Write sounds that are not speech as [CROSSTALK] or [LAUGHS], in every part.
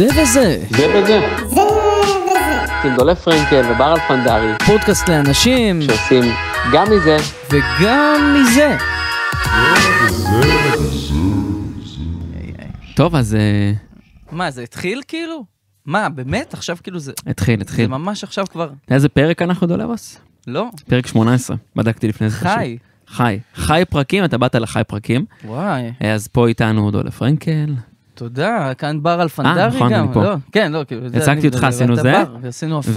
זה וזה. זה וזה. זה וזה. עם דולף פרנקל וברל פנדרי. פודקאסט לאנשים. שעושים גם מזה. וגם מזה. טוב, אז... אה, מה, זה התחיל כאילו? מה, באמת? עכשיו כאילו זה... התחיל, התחיל. זה ממש עכשיו כבר. איזה פרק אנחנו דולבוס? לא. פרק 18, בדקתי לפני זה. חי. חי. חי פרקים, אתה באת לחי פרקים. וואי. אה, אז פה איתנו דולה פרנקל, תודה, כאן בר אלפנדרי גם. אה, נכון, אני פה. לא, כן, לא, כאילו... הצגתי אותך, עשינו זה. עשינו הפוך.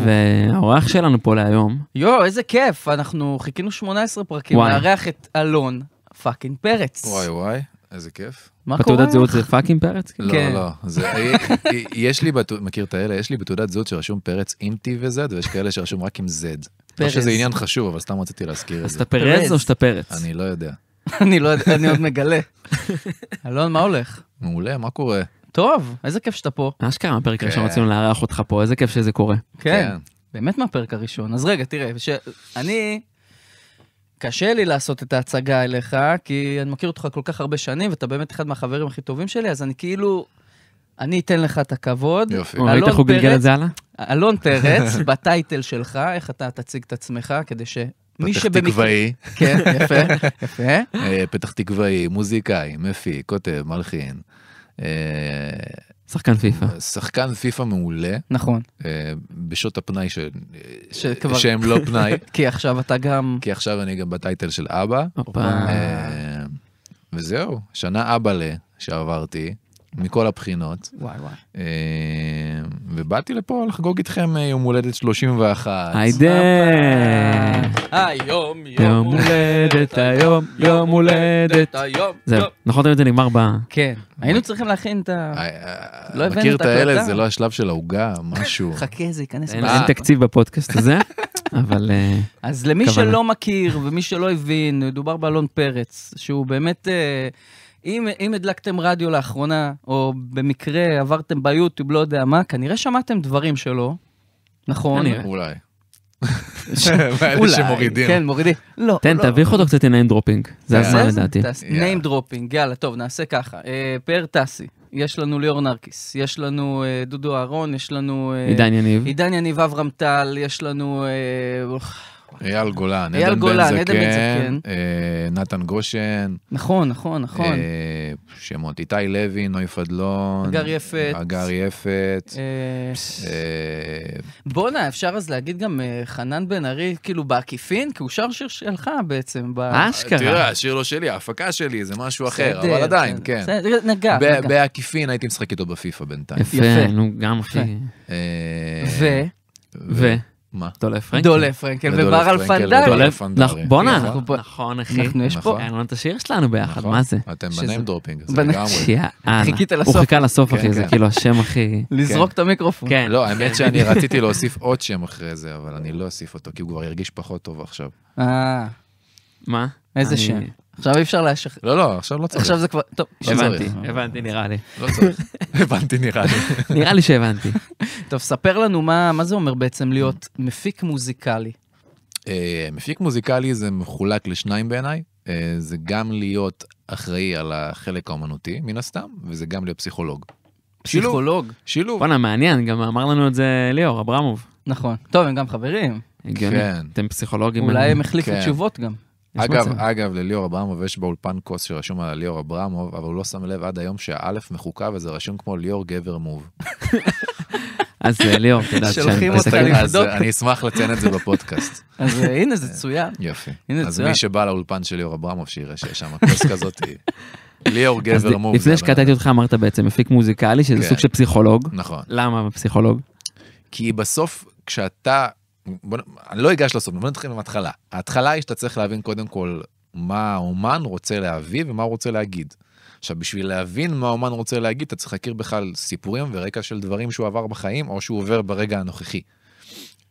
והאורח שלנו פה להיום. יואו, איזה כיף, אנחנו חיכינו 18 פרקים לארח את אלון פאקינג פרץ. וואי וואי, איזה כיף. מה קורה? בתעודת זהות זה פאקינג פרץ? לא, כן. לא. יש לי, מכיר את האלה, יש לי בתעודת זהות שרשום פרץ עם T ו-Z, ויש כאלה שרשום רק עם Z. לא שזה עניין חשוב, אבל סתם רציתי להזכיר את זה. אז אתה פרץ או שאתה פרץ? אני לא יודע. [LAUGHS] אני לא יודע, אני עוד מגלה. אלון, מה הולך? מעולה, מה קורה? טוב, איזה כיף שאתה פה. אשכרה, הפרק כן. הראשון רצינו לארח אותך פה, איזה כיף שזה קורה. כן, כן. באמת מהפרק הראשון. אז רגע, תראה, ש... אני... קשה לי לעשות את ההצגה אליך, כי אני מכיר אותך כל כך הרבה שנים, ואתה באמת אחד מהחברים הכי טובים שלי, אז אני כאילו... אני אתן לך את הכבוד. יופי. ראית איך הוא גלגל את זה הלאה? אלון פרץ, [LAUGHS] בטייטל שלך, איך אתה תציג את עצמך, כדי ש... מי שבמקרה, כן, יפה, יפה. אה, פתח תקוואי, מוזיקאי, מפיק, כותב, מלחין. אה, שחקן פיפא. שחקן פיפא מעולה. נכון. אה, בשעות הפנאי ש... שכבר... שהם לא פנאי. [LAUGHS] כי עכשיו אתה גם... כי עכשיו אני גם בטייטל של אבא. וזהו, שנה אבא ל שעברתי, מכל הבחינות. וואי וואי. אה, ובאתי לפה לחגוג איתכם אה, יום הולדת 31. היי די. היום יום הולדת, היום יום הולדת. זהו, נכון תמיד זה נגמר ב... כן, היינו צריכים להכין את ה... אה, לא הבאנו את ההקלטה. מכיר את האלה, זה לא השלב של העוגה, משהו. [LAUGHS] חכה, זה ייכנס. אין תקציב בפודקאסט הזה, [LAUGHS] אבל... אז למי שלא מכיר ומי שלא הבין, מדובר באלון פרץ, שהוא באמת... אם, אם הדלקתם רדיו לאחרונה, או במקרה עברתם ביוטיוב, לא יודע מה, כנראה שמעתם דברים שלו, נכון? אולי. אולי, [LAUGHS] [LAUGHS] שמורידים. כן, מורידים. לא, תן, לא. תביך אותו קצת עם name dropping. זה הזמן לדעתי. ניים דרופינג, יאללה, טוב, נעשה ככה. Uh, פאר טאסי, יש לנו ליאור נרקיס, יש לנו uh, דודו אהרון, יש לנו... אה, עידן יניב. עידן יניב, אברהם טל, יש לנו... Uh, אייל גולן, אייל גולן, עדן בן זקן, אה, נתן גושן. נכון, נכון, נכון. אה, שמות, איתי לוי, נוי פדלון. אגר יפת. אגר יפת. אה, אה... בואנה, אפשר אז להגיד גם אה, חנן בן ארי, כאילו בעקיפין, כי הוא שר שיר שלך בעצם, אה, אשכרה. תראה, השיר לא שלי, ההפקה שלי, זה משהו אחר, אבל עדיין, כן. נגע, נגע. בעקיפין הייתי משחק איתו בפיפא בינתיים. יפה, נו, גם אחי. ו? ו? מה? דולה פרנקל. דולה פרנקל ובר על פנדל. נכון, בואנה, נכון אחי. אנחנו יש פה. נכון. נכון. אין לנו את השיר שלנו ביחד, מה זה? אתם בניים דרופינג, זה לגמרי. חיכית לסוף. הוא חיכה לסוף כן, אחי, זה כן. כאילו השם הכי... לזרוק כן. את המיקרופון. כן. לא, האמת שאני רציתי להוסיף עוד שם אחרי זה, אבל אני לא אוסיף אותו, כי הוא כבר ירגיש פחות טוב עכשיו. אה. מה? איזה שם? עכשיו אי אפשר להשחק. לא, לא, עכשיו לא צריך. עכשיו זה כבר, טוב. לא הבנתי, הבנתי נראה לי. לא צריך. [LAUGHS] הבנתי נראה לי. [LAUGHS] נראה לי שהבנתי. [LAUGHS] טוב, ספר לנו מה זה אומר בעצם להיות מפיק מוזיקלי. אה, מפיק מוזיקלי זה מחולק לשניים בעיניי. אה, זה גם להיות אחראי על החלק האומנותי, מן הסתם, וזה גם להיות פסיכולוג. פסיכולוג. שילוב. בואנה, מעניין, גם אמר לנו את זה ליאור אברמוב. נכון. טוב, הם גם חברים. כן. אתם פסיכולוגים. אולי הם החליפו כן. תשובות גם. אגב, מצב. אגב, לליאור אברמוב יש באולפן כוס שרשום על ליאור אברמוב, אבל הוא לא שם לב עד היום שהאלף מחוקה וזה רשום כמו ליאור גבר מוב. [LAUGHS] אז אה, ליאור, תודה שאני... שולחים אותך לבדוק. אה, אני אשמח לציין את זה בפודקאסט. [LAUGHS] אז אה, הנה, זה צוין. יופי. אז מי שבא לאולפן של ליאור אברמוב, שיראה שיש שם כוס [LAUGHS] כזאת. ליאור גבר מוב. לפני שקטעתי אותך אמרת בעצם מפיק מוזיקלי שזה כן. סוג של פסיכולוג. נכון. למה פסיכולוג? כי בסוף כשאתה בוא, אני לא אגש לסוף, בוא נתחיל עם ההתחלה. ההתחלה היא שאתה צריך להבין קודם כל מה האומן רוצה להביא ומה הוא רוצה להגיד. עכשיו, בשביל להבין מה האומן רוצה להגיד, אתה צריך להכיר בכלל סיפורים ורקע של דברים שהוא עבר בחיים או שהוא עובר ברגע הנוכחי.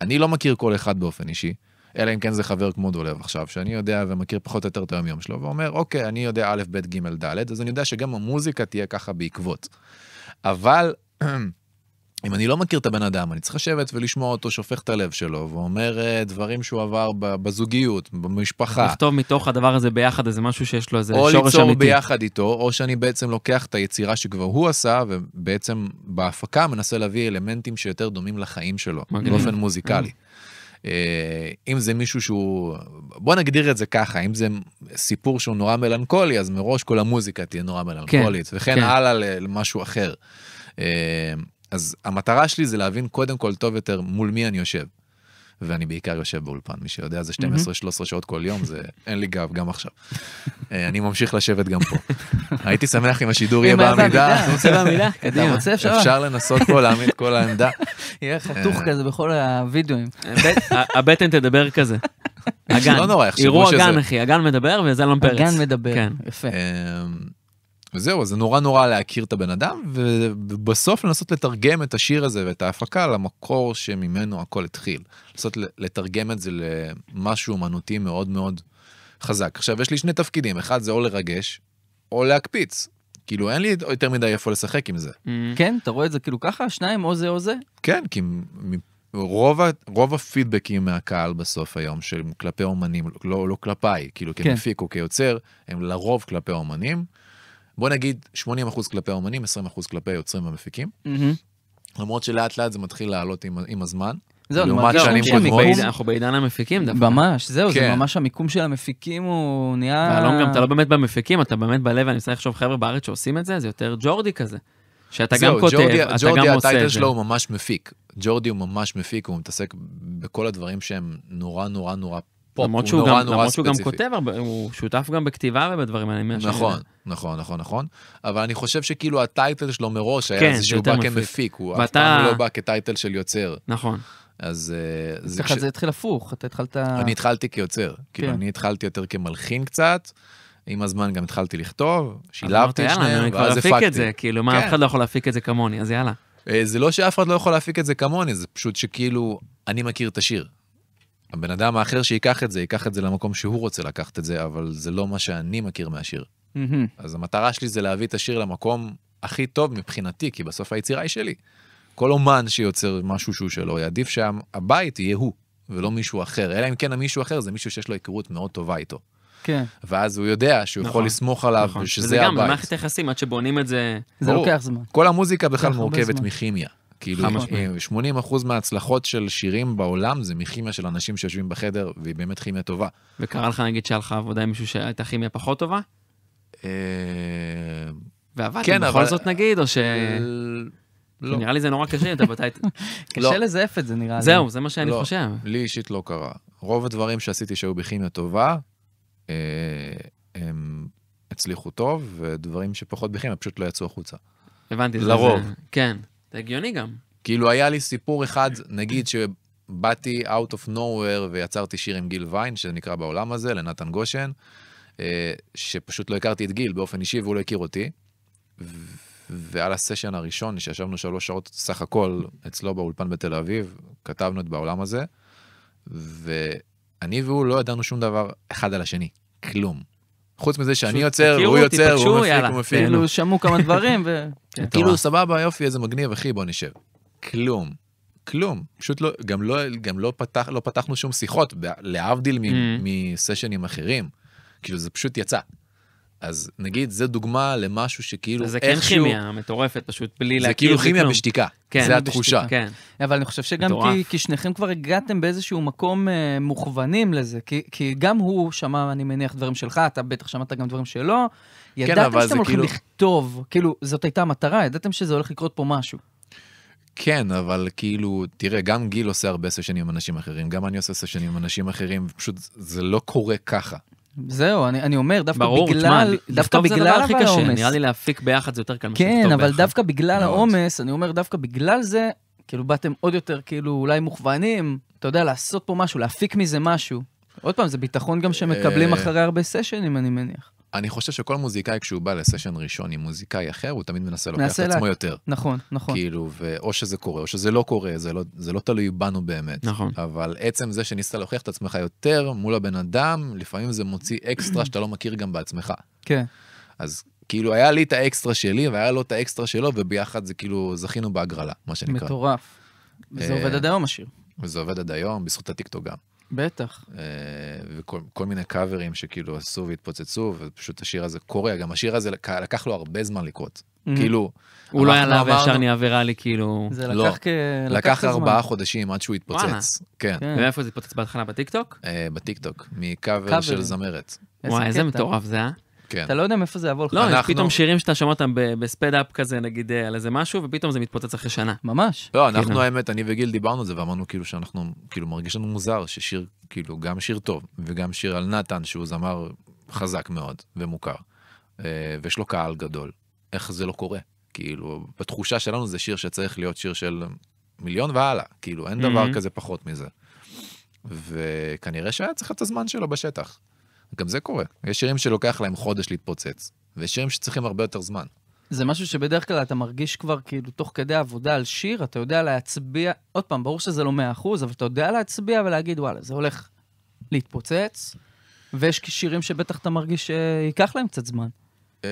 אני לא מכיר כל אחד באופן אישי, אלא אם כן זה חבר כמו דולב עכשיו, שאני יודע ומכיר פחות או יותר את היום-יום שלו, ואומר, אוקיי, אני יודע א', ב', ג', ד', אז אני יודע שגם המוזיקה תהיה ככה בעקבות. אבל [CLEARS THROAT] אם אני לא מכיר את הבן אדם, אני צריך לשבת ולשמוע אותו שופך את הלב שלו, ואומר אה, דברים שהוא עבר בזוגיות, במשפחה. לכתוב מתוך הדבר הזה ביחד איזה משהו שיש לו איזה שורש אמיתי. או ליצור ביחד איתו, או שאני בעצם לוקח את היצירה שכבר הוא עשה, ובעצם בהפקה מנסה להביא אלמנטים שיותר דומים לחיים שלו, מגניב. באופן מוזיקלי. Mm. אה, אם זה מישהו שהוא, בוא נגדיר את זה ככה, אם זה סיפור שהוא נורא מלנכולי, אז מראש כל המוזיקה תהיה נורא מלנכולית, כן, וכן כן. הלאה למשהו אחר. אה, אז המטרה שלי זה להבין קודם כל טוב יותר מול מי אני יושב. ואני בעיקר יושב באולפן, מי שיודע זה 12-13 mm-hmm. שעות כל יום, זה [LAUGHS] אין לי גב גם עכשיו. אה, אני ממשיך לשבת גם פה. [LAUGHS] הייתי שמח אם השידור יהיה בעמידה. אתה רוצה בעמידה? קדימה. אתה רוצה אפשר? אפשר לנסות פה להעמיד כל העמדה. [LAUGHS] יהיה אה, חתוך כזה בכל הווידאוים. הבטן תדבר כזה. לא הגן. לא נורא, יחשבו שזה... יראו הגן, אחי, הגן מדבר וזלם פרץ. הגן מדבר, כן. יפה. אמ, וזהו, זה נורא נורא להכיר את הבן אדם, ובסוף לנסות לתרגם את השיר הזה ואת ההפקה למקור שממנו הכל התחיל. לנסות לתרגם את זה למשהו אומנותי מאוד מאוד חזק. עכשיו, יש לי שני תפקידים, אחד זה או לרגש, או להקפיץ. כאילו אין לי יותר מדי איפה לשחק עם זה. Mm. כן, אתה רואה את זה כאילו ככה, שניים או זה או זה? כן, כי רוב, רוב הפידבקים מהקהל בסוף היום, שהם כלפי אומנים, לא, לא כלפיי, כאילו כן. כמפיק כן. או כיוצר, הם לרוב כלפי אומנים. בוא נגיד 80% כלפי האומנים, 20% כלפי היוצרים והמפיקים. למרות שלאט לאט זה מתחיל לעלות עם, הזמן. זהו, לעומת שנים קודמות. אנחנו בעידן המפיקים דווקא. ממש, זהו, זה כן. ממש המיקום של המפיקים, הוא נהיה... והלום גם אתה לא באמת במפיקים, אתה באמת בלב, אני מנסה לחשוב חבר'ה בארץ שעושים את זה, זה יותר ג'ורדי כזה. שאתה גם כותב, אתה גם עושה את זה. ג'ורדי, הטייטל שלו הוא ממש מפיק. ג'ורדי הוא ממש מפיק, הוא מתעסק בכל הדברים שהם נורא נורא נורא פופ, למרות שהוא נורא גם, נורא למרות שהוא גם כותב הרבה, הוא שותף גם בכתיבה ובדברים האלה. נכון, נכון, נכון, נכון, נכון. אבל אני חושב שכאילו הטייטל שלו מראש היה כן, זה שהוא בא מפיק. כמפיק, הוא ואתה... אף פעם לא בא כטייטל של יוצר. נכון. אז אה, זה... ככה זה התחיל הפוך, אתה התחלת... אני התחלתי כיוצר, כאילו, כן. כאילו אני התחלתי יותר כמלחין קצת. עם הזמן גם התחלתי לכתוב, שילבתי שניהם, ואז הפקתי. אמרתי, יאללה, אני כבר אפיק את זה, כאילו, מה, כן. אף אחד לא יכול להפיק את זה כמוני, אז יאללה. אה, זה לא שאף אחד לא יכול להפיק את זה כמוני, זה פשוט שכאילו, אני מכיר את השיר, הבן אדם האחר שיקח את זה, ייקח את זה למקום שהוא רוצה לקחת את זה, אבל זה לא מה שאני מכיר מהשיר. Mm-hmm. אז המטרה שלי זה להביא את השיר למקום הכי טוב מבחינתי, כי בסוף היצירה היא שלי. כל אומן שיוצר משהו שהוא שלו, יעדיף שהבית יהיה הוא, ולא מישהו אחר. אלא אם כן המישהו אחר זה מישהו שיש לו היכרות מאוד טובה איתו. כן. ואז הוא יודע שהוא נכון, יכול לסמוך עליו, נכון. שזה הבית. וזה גם במערכת היחסים, עד שבונים את זה... זה לוקח זמן. כל המוזיקה בכלל מורכבת מכימיה. כאילו, 80 אה, אחוז מההצלחות של שירים בעולם זה מכימיה של אנשים שיושבים בחדר, והיא באמת כימיה טובה. וקרה לך, נגיד, שהיה לך עבודה עם מישהו שהייתה כימיה פחות טובה? אה, ועבדת כן, בכל אבל... זאת נגיד, או ש... אה, לא. נראה לי זה נורא קשה, אתה בתי... [LAUGHS] לא. קשה לזייף את זה, נראה לי. זהו, זה מה שאני לא, חושב. לי אישית לא קרה. רוב הדברים שעשיתי שהיו בכימיה טובה, הם הצליחו טוב, ודברים שפחות בכימיה פשוט לא יצאו החוצה. הבנתי. לרוב. זה, כן. זה הגיוני גם. כאילו, היה לי סיפור אחד, נגיד שבאתי out of nowhere ויצרתי שיר עם גיל ויין, שנקרא בעולם הזה, לנתן גושן, אה, שפשוט לא הכרתי את גיל באופן אישי והוא לא הכיר אותי. ועל הסשן הראשון, שישבנו שלוש שעות סך הכל אצלו באולפן בתל אביב, כתבנו את בעולם הזה, ואני והוא לא ידענו שום דבר אחד על השני, כלום. חוץ מזה שאני יוצר, הוא יוצר, הוא מפיק, הוא מפיק. כאילו שמעו כמה דברים ו... [LAUGHS] כן. כאילו סבבה, יופי, איזה מגניב, אחי, בוא נשב. כלום. כלום. פשוט לא, גם לא, גם לא, פתח, לא פתחנו שום שיחות, להבדיל mm. מסשנים אחרים. כאילו זה פשוט יצא. אז נגיד, זו דוגמה למשהו שכאילו איכשהו... זה כן איכשהו... כימיה מטורפת פשוט, בלי להכיר. זה כאילו כימיה בשתיקה, כן, זה לא התחושה. בשתיקה, כן. כן. אבל אני חושב שגם כי, כי שניכם כבר הגעתם באיזשהו מקום אה, מוכוונים לזה, כי, כי גם הוא שמע, אני מניח, דברים שלך, אתה בטח שמעת גם דברים שלו. כן, ידעתם כן, שאתם הולכים כאילו... לכתוב, כאילו, זאת הייתה המטרה, ידעתם שזה הולך לקרות פה משהו. כן, אבל כאילו, תראה, גם גיל עושה הרבה סשנים עם אנשים אחרים, גם אני עושה סשנים עם אנשים אחרים, פשוט זה לא קורה ככה. זהו, אני, אני אומר, דווקא ברור, בגלל, תשמע, דווקא בגלל אבל העומס. לכתוב זה הדבר הכי קשה, נראה לי להפיק ביחד זה יותר קל מאשר כן, לכתוב ביחד. כן, אבל דווקא בגלל העומס, אני אומר, דווקא בגלל זה, כאילו באתם עוד יותר, כאילו, אולי מוכוונים, אתה יודע, לעשות פה משהו, להפיק מזה משהו. עוד פעם, זה ביטחון גם שמקבלים אה, אחרי הרבה סשנים, אני מניח. אני חושב שכל מוזיקאי כשהוא בא לסשן ראשון עם מוזיקאי אחר, הוא תמיד מנסה לוקח את עצמו יותר. נכון, נכון. כאילו, או שזה קורה או שזה לא קורה, זה לא, זה לא תלוי בנו באמת. נכון. אבל עצם זה שניסית להוכיח את עצמך יותר מול הבן אדם, לפעמים זה מוציא אקסטרה שאתה לא מכיר גם בעצמך. כן. אז כאילו היה לי את האקסטרה שלי והיה לו את האקסטרה שלו, וביחד זה כאילו זכינו בהגרלה, מה שנקרא. מטורף. וזה אה, עובד עד היום השיר. וזה עובד עד היום, בזכות הטיקטוק גם. בטח. אה, וכל מיני קאברים שכאילו עשו והתפוצצו, ופשוט השיר הזה קורע. גם השיר הזה לקח לו הרבה זמן לקרות. כאילו... הוא לא היה לה וישר נהיה ויראלי, כאילו... זה לא. לקח כ... לקח ארבעה חודשים עד שהוא התפוצץ. כן. כן. ומאיפה זה התפוצץ בהתחלה? בטיקטוק? אה, בטיקטוק, מקאבר של זמרת. וואי, איזה מטורף זה, אה? כן. אתה לא יודע מאיפה זה יבוא לך. לא, יש אנחנו... פתאום שירים שאתה שומע אותם בספד-אפ כזה, נגיד, אה, על איזה משהו, ופתאום זה מתפוצץ אחרי שנה. ממש. לא, אנחנו, כאילו... האמת, אני וגיל דיברנו על זה ואמרנו כאילו שאנחנו, כאילו, מרגיש לנו מוזר ששיר, כאילו, גם שיר טוב, וגם שיר על נתן, שהוא זמר חזק מאוד ומוכר, אה, ויש לו קהל גדול. איך זה לא קורה? כאילו, בתחושה שלנו זה שיר שצריך להיות שיר של מיליון והלאה, כאילו, אין דבר mm-hmm. כזה פחות מזה. וכנראה שהיה צריך את הזמן שלו בשטח. גם זה קורה. יש שירים שלוקח להם חודש להתפוצץ, ויש שירים שצריכים הרבה יותר זמן. זה משהו שבדרך כלל אתה מרגיש כבר כאילו תוך כדי עבודה על שיר, אתה יודע להצביע, עוד פעם, ברור שזה לא 100%, אבל אתה יודע להצביע ולהגיד, וואלה, זה הולך להתפוצץ, ויש שירים שבטח אתה מרגיש שייקח אה, להם קצת זמן. אה,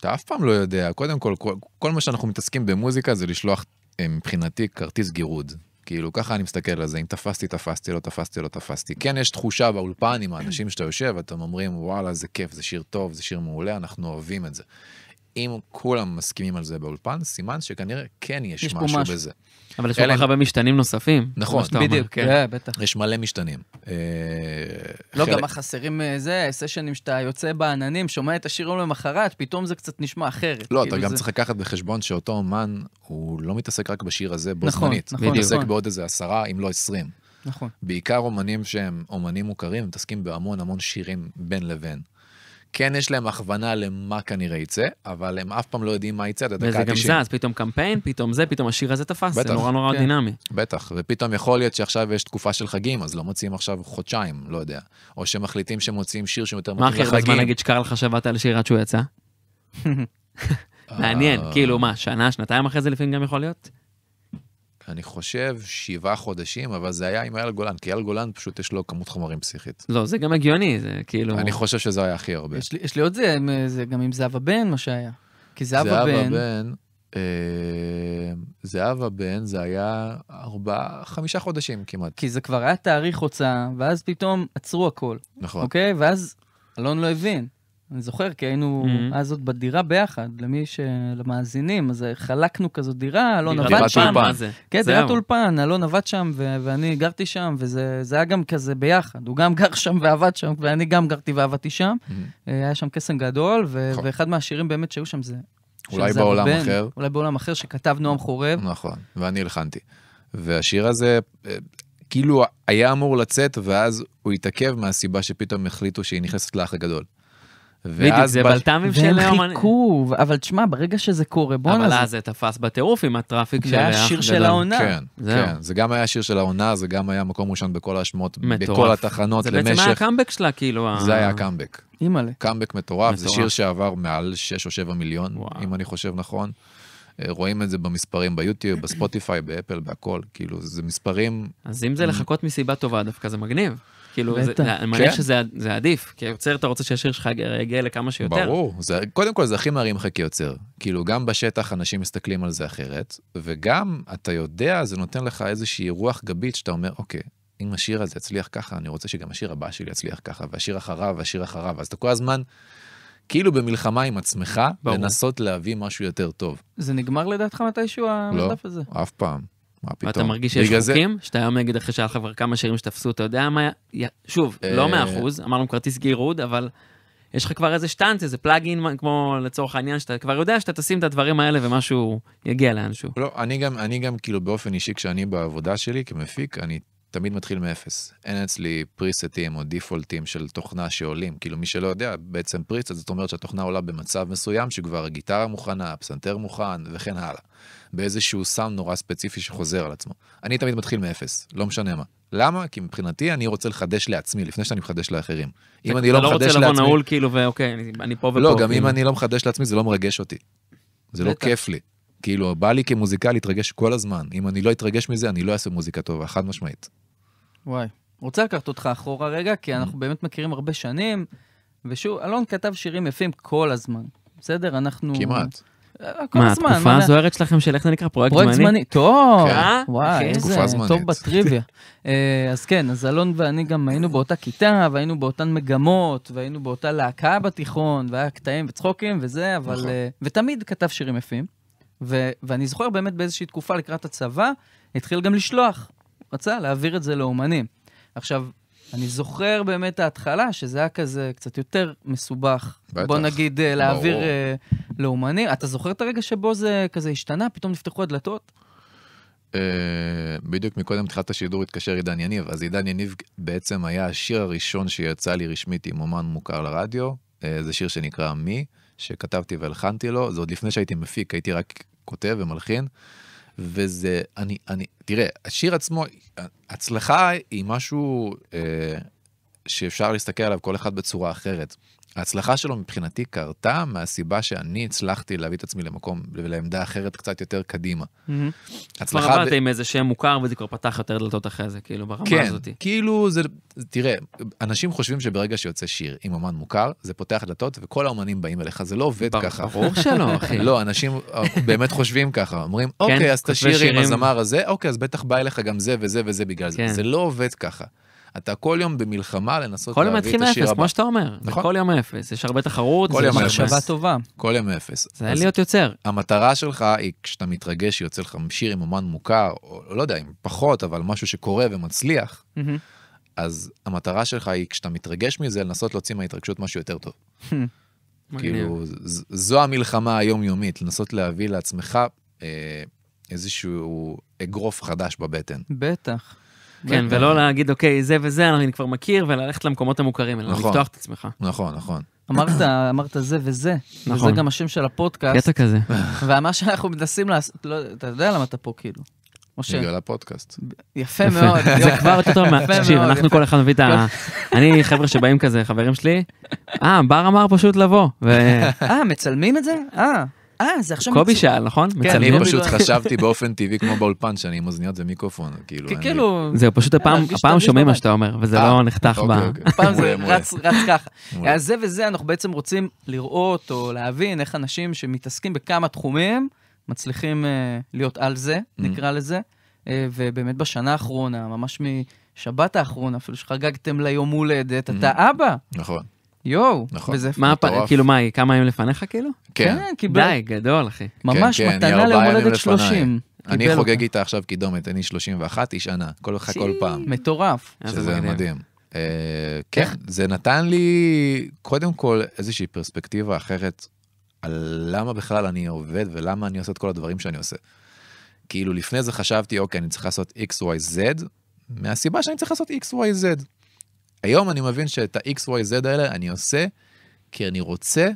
אתה אף פעם לא יודע. קודם כל, כל, מה שאנחנו מתעסקים במוזיקה זה לשלוח אה, מבחינתי כרטיס גירוד. כאילו, ככה אני מסתכל על זה, אם תפסתי, תפסתי, לא תפסתי, לא תפסתי. כן, יש תחושה באולפן עם האנשים שאתה יושב, אתם אומרים, וואלה, זה כיף, זה שיר טוב, זה שיר מעולה, אנחנו אוהבים את זה. אם כולם מסכימים על זה באולפן, סימן שכנראה כן יש, יש משהו, משהו בזה. אבל יש כל כך הרבה משתנים נוספים. נכון, בדיוק, כן. Yeah, כן, בטח. יש מלא משתנים. אה, לא, גם החסרים אה, זה, סשנים שאתה יוצא בעננים, שומע את השירים למחרת, פתאום זה קצת נשמע אחרת. לא, אתה כאילו גם צריך לקחת בחשבון שאותו אומן, הוא לא מתעסק רק בשיר הזה בו נכון, זמנית. נכון, נכון. הוא מתעסק נכון. בעוד איזה עשרה, אם לא עשרים. נכון. בעיקר אומנים שהם אומנים מוכרים, מתעסקים בהמון המון שירים בין לבין. כן יש להם הכוונה למה כנראה יצא, אבל הם אף פעם לא יודעים מה יצא עד הדקה ה-90. וזה גם זה, אז פתאום קמפיין, פתאום זה, פתאום השיר הזה תפס, בטח, זה נורא נורא כן. דינמי. בטח, ופתאום יכול להיות שעכשיו יש תקופה של חגים, אז לא מוציאים עכשיו חודשיים, לא יודע. או שמחליטים שמוציאים שיר שיותר מתאים לחגים. מה הכי הרבה זמן נגיד שקרל חשבת על שיר עד שהוא יצא? [LAUGHS] מעניין, אה. כאילו מה, שנה, שנתיים אחרי זה לפעמים גם יכול להיות? אני חושב, שבעה חודשים, אבל זה היה עם אייל גולן, כי אייל גולן פשוט יש לו כמות חומרים פסיכית. לא, זה גם הגיוני, זה כאילו... אני חושב שזה היה הכי הרבה. יש לי, יש לי עוד זה, אה, זה גם עם זהבה בן, מה שהיה. כי זהבה בן... זהבה בן... אה, זהבה בן, זה היה ארבעה, חמישה חודשים כמעט. כי זה כבר היה תאריך הוצאה, ואז פתאום עצרו הכל. נכון. אוקיי? ואז אלון לא הבין. אני זוכר, כי היינו mm-hmm. אז עוד בדירה ביחד, למי ש... למאזינים, אז אה, חלקנו כזו דירה, אלון עבד שם. כן, דירת אולפן. כן, דירת אולפן, אלון עבד שם, ו- ואני גרתי שם, וזה היה גם כזה ביחד. הוא גם [LAUGHS] גר שם ועבד שם, ואני גם גרתי ועבדתי שם. Mm-hmm. אה, היה שם קסם גדול, ו- נכון. ואחד מהשירים באמת שהיו שם זה... אולי שם בעולם הבן, אחר. אולי בעולם אחר, שכתב נועם חורב. נכון, ואני הלחנתי. והשיר הזה, אה, כאילו היה אמור לצאת, ואז הוא התעכב מהסיבה שפתאום החליטו שהיא נכנסת לאח הגדול. ואז זה בש... בלת"מים של... והם חיכו, אבל תשמע, ברגע שזה קורה, בוא נעשה. אבל אז זה תפס בטירוף עם הטראפיק של... זה היה שיר של העונה. כן, כן, זה גם היה שיר של העונה, זה גם היה מקום ראשון בכל האשמות, בכל התחנות למשך... זה בעצם היה הקאמבק שלה, כאילו. זה היה הקאמבק. אימא'לה. קאמבק מטורף, זה שיר שעבר מעל 6 או 7 מיליון, אם אני חושב נכון. אה, רואים את זה במספרים ביוטיוב, בספוטיפיי, באפל, בהכל, כאילו, זה מספרים... אז אם זה לחכות מסיבה טובה, דווקא זה מגניב. כאילו, אני מניח כן. שזה עדיף, כי היוצר אתה רוצה שהשיר שלך יגיע לכמה שיותר. ברור, קודם כל זה הכי מרים לך כיוצר. כאילו, גם בשטח אנשים מסתכלים על זה אחרת, וגם, אתה יודע, זה נותן לך איזושהי רוח גבית שאתה אומר, אוקיי, אם השיר הזה יצליח ככה, אני רוצה שגם השיר הבא שלי יצליח ככה, והשיר אחריו, והשיר אחריו, אז אתה כל הזמן... כאילו במלחמה עם עצמך, ברור. לנסות להביא משהו יותר טוב. זה נגמר לדעתך מתישהו המרדף לא, הזה? לא, אף פעם. מה פתאום? ואתה מרגיש שיש חוקים, זה... שאתה היום נגיד אחרי שהיה לך כבר כמה שירים שתפסו, אתה יודע מה, שוב, אה, לא מאה אחוז, אמרנו כרטיס גירוד, אבל יש לך כבר איזה שטאנץ, איזה פלאגין, כמו לצורך העניין, שאתה כבר יודע שאתה תשים את הדברים האלה ומשהו יגיע לאנשהו. לא, אני גם, אני גם כאילו באופן אישי, כשאני בעבודה שלי כמפיק, אני תמיד מתחיל מאפס. אין אצלי פריסטים או דיפולטים של תוכנה שעולים. כאילו, מי שלא יודע, בעצם פריסט, זאת אומרת שהתוכנה עולה במצב מסוים, שכבר הגיטרה מוכנה, הפסנתר מוכן וכן הלאה. באיזשהו סאונד נורא ספציפי שחוזר על עצמו. אני תמיד מתחיל מאפס, לא משנה מה. למה? כי מבחינתי אני רוצה לחדש לעצמי לפני שאני מחדש לאחרים. אם אני לא, לא מחדש לעצמי... אתה לא רוצה לבוא נעול כאילו ואוקיי, אני, פה ופה. לא, גם אם כאילו. אני לא מחדש לעצמי זה לא מרגש אותי. זה לא כיף לי. כאילו, בא לי כמוזיקאי להתרגש כל הזמן. אם אני לא אתרגש מזה, אני לא אעשה מוזיקה טובה, חד משמעית. וואי. רוצה לקחת אותך אחורה רגע, כי אנחנו mm-hmm. באמת מכירים הרבה שנים, ושוב, אלון כתב שירים יפים כל הזמן. בסדר? אנחנו... כמעט. אה, מה, מה, התקופה הזוהרת שלכם של איך זה נקרא? פרויקט זמני? פרויקט זמני, טוב. אה? וואי, איזה טוב בטריוויה. אה, אז כן, אז אלון ואני גם היינו באותה כיתה, והיינו באותן מגמות, והיינו באותה להקה בתיכון, והיה קטעים וצחוקים וזה, אבל... נכון. ותמיד כתב שירים יפים. ואני זוכר באמת באיזושהי תקופה לקראת הצבא, התחיל גם לשלוח. רצה להעביר את זה לאומנים. עכשיו, אני זוכר באמת את ההתחלה, שזה היה כזה קצת יותר מסובך. בטח. בוא נגיד, אה, להעביר אה, לאומנים. אתה זוכר את הרגע שבו זה כזה השתנה? פתאום נפתחו הדלתות? אה, בדיוק מקודם תחילת השידור התקשר עידן יניב, אז עידן יניב בעצם היה השיר הראשון שיצא לי רשמית עם אומן מוכר לרדיו, זה שיר שנקרא מי, שכתבתי והלחנתי לו, זה עוד לפני שהייתי מפיק, הייתי רק כותב ומלחין. וזה, אני, אני, תראה, השיר עצמו, הצלחה היא משהו אה, שאפשר להסתכל עליו כל אחד בצורה אחרת. ההצלחה שלו מבחינתי קרתה מהסיבה שאני הצלחתי להביא את עצמי למקום ולעמדה אחרת קצת יותר קדימה. Mm-hmm. הצלחה... כבר עבדת עם איזה שם מוכר וזה כבר פתח יותר דלתות אחרי זה, כאילו ברמה כן, הזאת. כן, כאילו זה, תראה, אנשים חושבים שברגע שיוצא שיר עם אמן מוכר, זה פותח דלתות וכל האמנים באים אליך, זה לא עובד ככה. ברור שלא, אחי. [LAUGHS] לא, אנשים אה, באמת חושבים ככה, אומרים, כן, אוקיי, אז תשאיר עם הזמר הזה, אוקיי, אז בטח בא אליך גם זה וזה וזה בגלל זה. כן. זה לא עובד ככה. אתה כל יום במלחמה לנסות להביא את השיר הבא. כל יום מתחיל מאפס, כמו שאתה אומר. נכון. כל יום מאפס, יש הרבה תחרות, זו מחשבה טובה. כל יום מאפס. זה להיות יוצר. המטרה שלך היא, כשאתה מתרגש, יוצא לך שיר עם אומן מוכר, או לא יודע, עם פחות, אבל משהו שקורה ומצליח, אז המטרה שלך היא, כשאתה מתרגש מזה, לנסות להוציא מההתרגשות משהו יותר טוב. [LAUGHS] כאילו, זו המלחמה היומיומית, לנסות להביא לעצמך אה, איזשהו אגרוף חדש בבטן. בטח. כן, ולא להגיד, אוקיי, זה וזה, אני כבר מכיר, וללכת למקומות המוכרים, אלא נכון. לפתוח את עצמך. נכון, נכון. אמרת, אמרת זה וזה, נכון. וזה גם השם של הפודקאסט. קטע כזה. ומה שאנחנו מנסים לעשות, לא, אתה יודע למה אתה פה כאילו. משה. בגלל הפודקאסט. יפה מאוד. [LAUGHS] זה כבר יותר טוב, תקשיב, אנחנו כל אחד מביא את ה... אני, חבר'ה שבאים כזה, חברים שלי, אה, בר אמר פשוט לבוא. אה, מצלמים את זה? אה, אה, זה עכשיו... קובי שאל, נכון? כן, אני פשוט [LAUGHS] חשבתי באופן טבעי, כמו באולפן, שאני עם אוזניות ומיקרופון, כאילו... כן, כאילו... זהו, פשוט הפעם שומעים מה שאתה אומר, וזה אה, לא נחתך אוקיי, ב... אוקיי, אוקיי. הפעם זה רץ ככה. אז זה וזה, אנחנו בעצם רוצים לראות או להבין איך אנשים שמתעסקים בכמה תחומים, מצליחים אה, להיות על זה, mm-hmm. נקרא לזה. אה, ובאמת בשנה האחרונה, ממש משבת האחרונה, אפילו שחגגתם ליום הולדת, אתה mm-hmm. אבא. נכון. יואו, נכון, וזה מה הפ... כאילו מה היא, כמה ימים לפניך כאילו? כן. כן, קיבל. די, גדול אחי. ממש כן, כן מתנה ליום הולדת 30. אני חוגג איתה עכשיו קידומת, אני 31, היא שנה, כל כל פעם. מטורף. שזה מדהים. אה, כן, זה נתן לי קודם כל איזושהי פרספקטיבה אחרת על למה בכלל אני עובד ולמה אני עושה את כל הדברים שאני עושה. כאילו לפני זה חשבתי, אוקיי, אני צריך לעשות XYZ, מהסיבה שאני צריך לעשות XYZ. היום אני מבין שאת ה-XYZ האלה אני עושה כי אני רוצה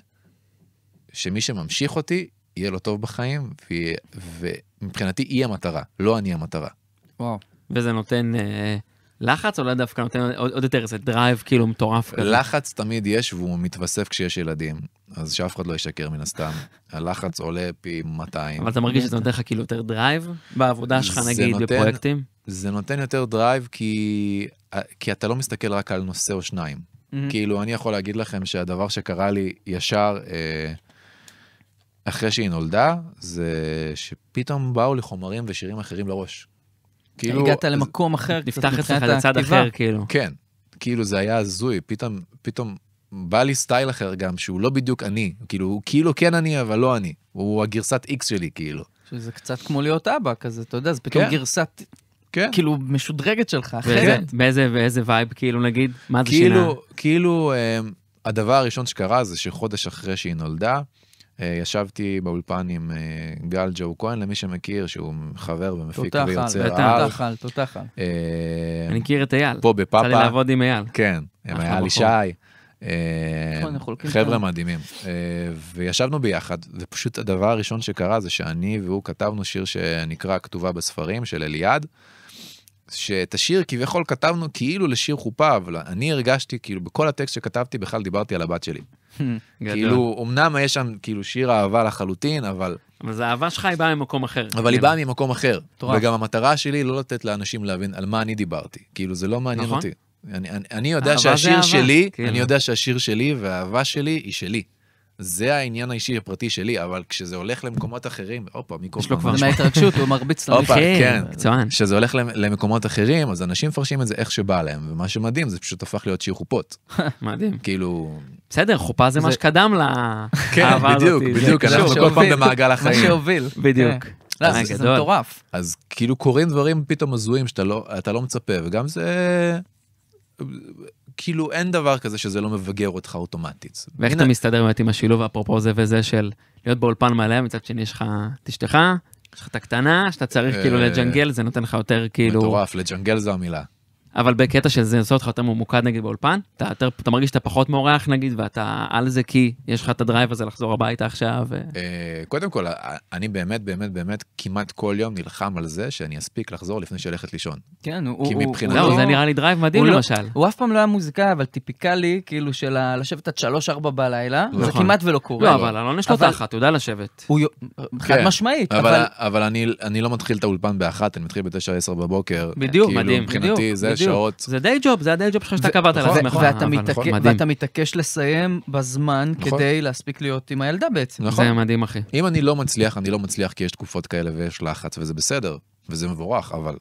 שמי שממשיך אותי, יהיה לו טוב בחיים, ו... ומבחינתי היא המטרה, לא אני המטרה. וואו, וזה נותן אה, לחץ, או לא דווקא נותן עוד, עוד יותר איזה דרייב כאילו מטורף כזה? לחץ תמיד יש, והוא מתווסף כשיש ילדים, אז שאף אחד לא ישקר מן הסתם. הלחץ עולה פי 200. אבל אתה מרגיש שזה נותן לך כאילו יותר דרייב בעבודה שלך, נגיד, נותן... בפרויקטים? זה נותן יותר דרייב כי, כי אתה לא מסתכל רק על נושא או שניים. Mm-hmm. כאילו, אני יכול להגיד לכם שהדבר שקרה לי ישר אה, אחרי שהיא נולדה, זה שפתאום באו לי חומרים ושירים אחרים לראש. כאילו... הגעת למקום אחר, נפתח אצלך לצד אחר, כאילו. כן, כאילו זה היה הזוי, פתאום, פתאום בא לי סטייל אחר גם, שהוא לא בדיוק אני, כאילו, הוא כאילו כן אני, אבל לא אני. הוא הגרסת איקס שלי, כאילו. שזה קצת כמו להיות אבא כזה, אתה יודע, זה פתאום כן. גרסת כן. כאילו משודרגת שלך, כן. אחרת. כן. באיזה, באיזה וייב, כאילו נגיד, מה זה כאילו, שינה? כאילו, אמ, הדבר הראשון שקרה זה שחודש אחרי שהיא נולדה, אה, ישבתי באולפן עם אה, גל ג'ו כהן, למי שמכיר, שהוא חבר ומפיק ויוצר על. תותחל, תותחל. אה, אני מכיר את אייל. פה בפאפה. צריך לעבוד עם אייל. כן, עם אייל ישי. נכון, חבר'ה מדהימים. וישבנו ביחד, ופשוט הדבר הראשון שקרה זה שאני והוא כתבנו שיר שנקרא כתובה בספרים של אליעד. שאת השיר כביכול כתבנו כאילו לשיר חופה, אבל אני הרגשתי כאילו בכל הטקסט שכתבתי בכלל דיברתי על הבת שלי. [LAUGHS] כאילו, אמנם יש שם כאילו שיר אהבה לחלוטין, אבל... אבל זה אהבה שלך היא באה ממקום אחר. אבל היא כאילו. באה ממקום אחר. וגם המטרה שלי היא לא לתת לאנשים להבין על מה אני דיברתי. כאילו, זה לא מעניין נכון. אותי. אני יודע שהשיר שלי, כן. אני יודע שהשיר שלי והאהבה שלי היא שלי. זה העניין האישי הפרטי שלי, אבל כשזה הולך למקומות אחרים, הופה, מיקרופון. יש לו כבר מההתרגשות, הוא מרביץ לנו. הופה, כן. כן מקצוען. כשזה הולך למקומות אחרים, אז אנשים מפרשים את זה איך שבא להם, ומה שמדהים, זה פשוט הפך להיות שיר חופות. [LAUGHS] מדהים. כאילו... בסדר, חופה זה מה שקדם [LAUGHS] כן, לאהבה הזאת. כן, בדיוק, בדיוק, אנחנו כל פעם במעגל החיים. מה שהוביל. [LAUGHS] בדיוק. אה. אה, זה מטורף. אז כאילו קורים דברים פתאום הזויים שאתה לא, לא מצפה, וגם זה... כאילו אין דבר כזה שזה לא מבגר אותך אוטומטית. ואיך אתה מסתדר באמת עם השילוב, אפרופו זה וזה של להיות באולפן מלא, מצד שני יש לך את אשתך, יש לך את הקטנה, שאתה צריך כאילו אה, לג'נגל, זה נותן לך יותר כאילו... מטורף, לג'נגל זו המילה. אבל בקטע של זה נעשה אותך יותר ממוקד נגיד באולפן, אתה, יותר, אתה מרגיש שאתה פחות מאורח נגיד, ואתה על זה כי יש לך את הדרייב הזה לחזור הביתה עכשיו. ו... אה, קודם כל, אה, אני באמת באמת באמת כמעט כל יום נלחם על זה שאני אספיק לחזור לפני שללכת לישון. כן, הוא... כי מבחינתי... לא, זה נראה לי דרייב מדהים הוא לא- למשל. לא, הוא אף פעם לא היה מוזיקאי, אבל טיפיקלי, כאילו של לשבת עד 3-4 בלילה, נכון. זה כמעט ולא קורה. לא, לא. אבל אלון יש לו את הוא יודע לשבת. הוא... כן, חד משמעית. אבל אבל, אבל אני אני לא מתחיל את האולפן באחת, אני מתחיל ב-9-10 בבוקר. בדיוק, כאילו, מדהים, בדיוק. מבחינתי זה שעות. זה די ג'וב, זה הדי ג'וב שלך שאתה קבעת על עצמך. ואתה נכון, נכון, מתעקש לסיים בזמן נכון. כדי להספיק להיות עם הילדה בעצם. נכון. זה מדהים, אחי. אם אני לא מצליח, אני לא מצליח כי יש תקופות כאלה ויש לחץ וזה בסדר, וזה מבורך, אבל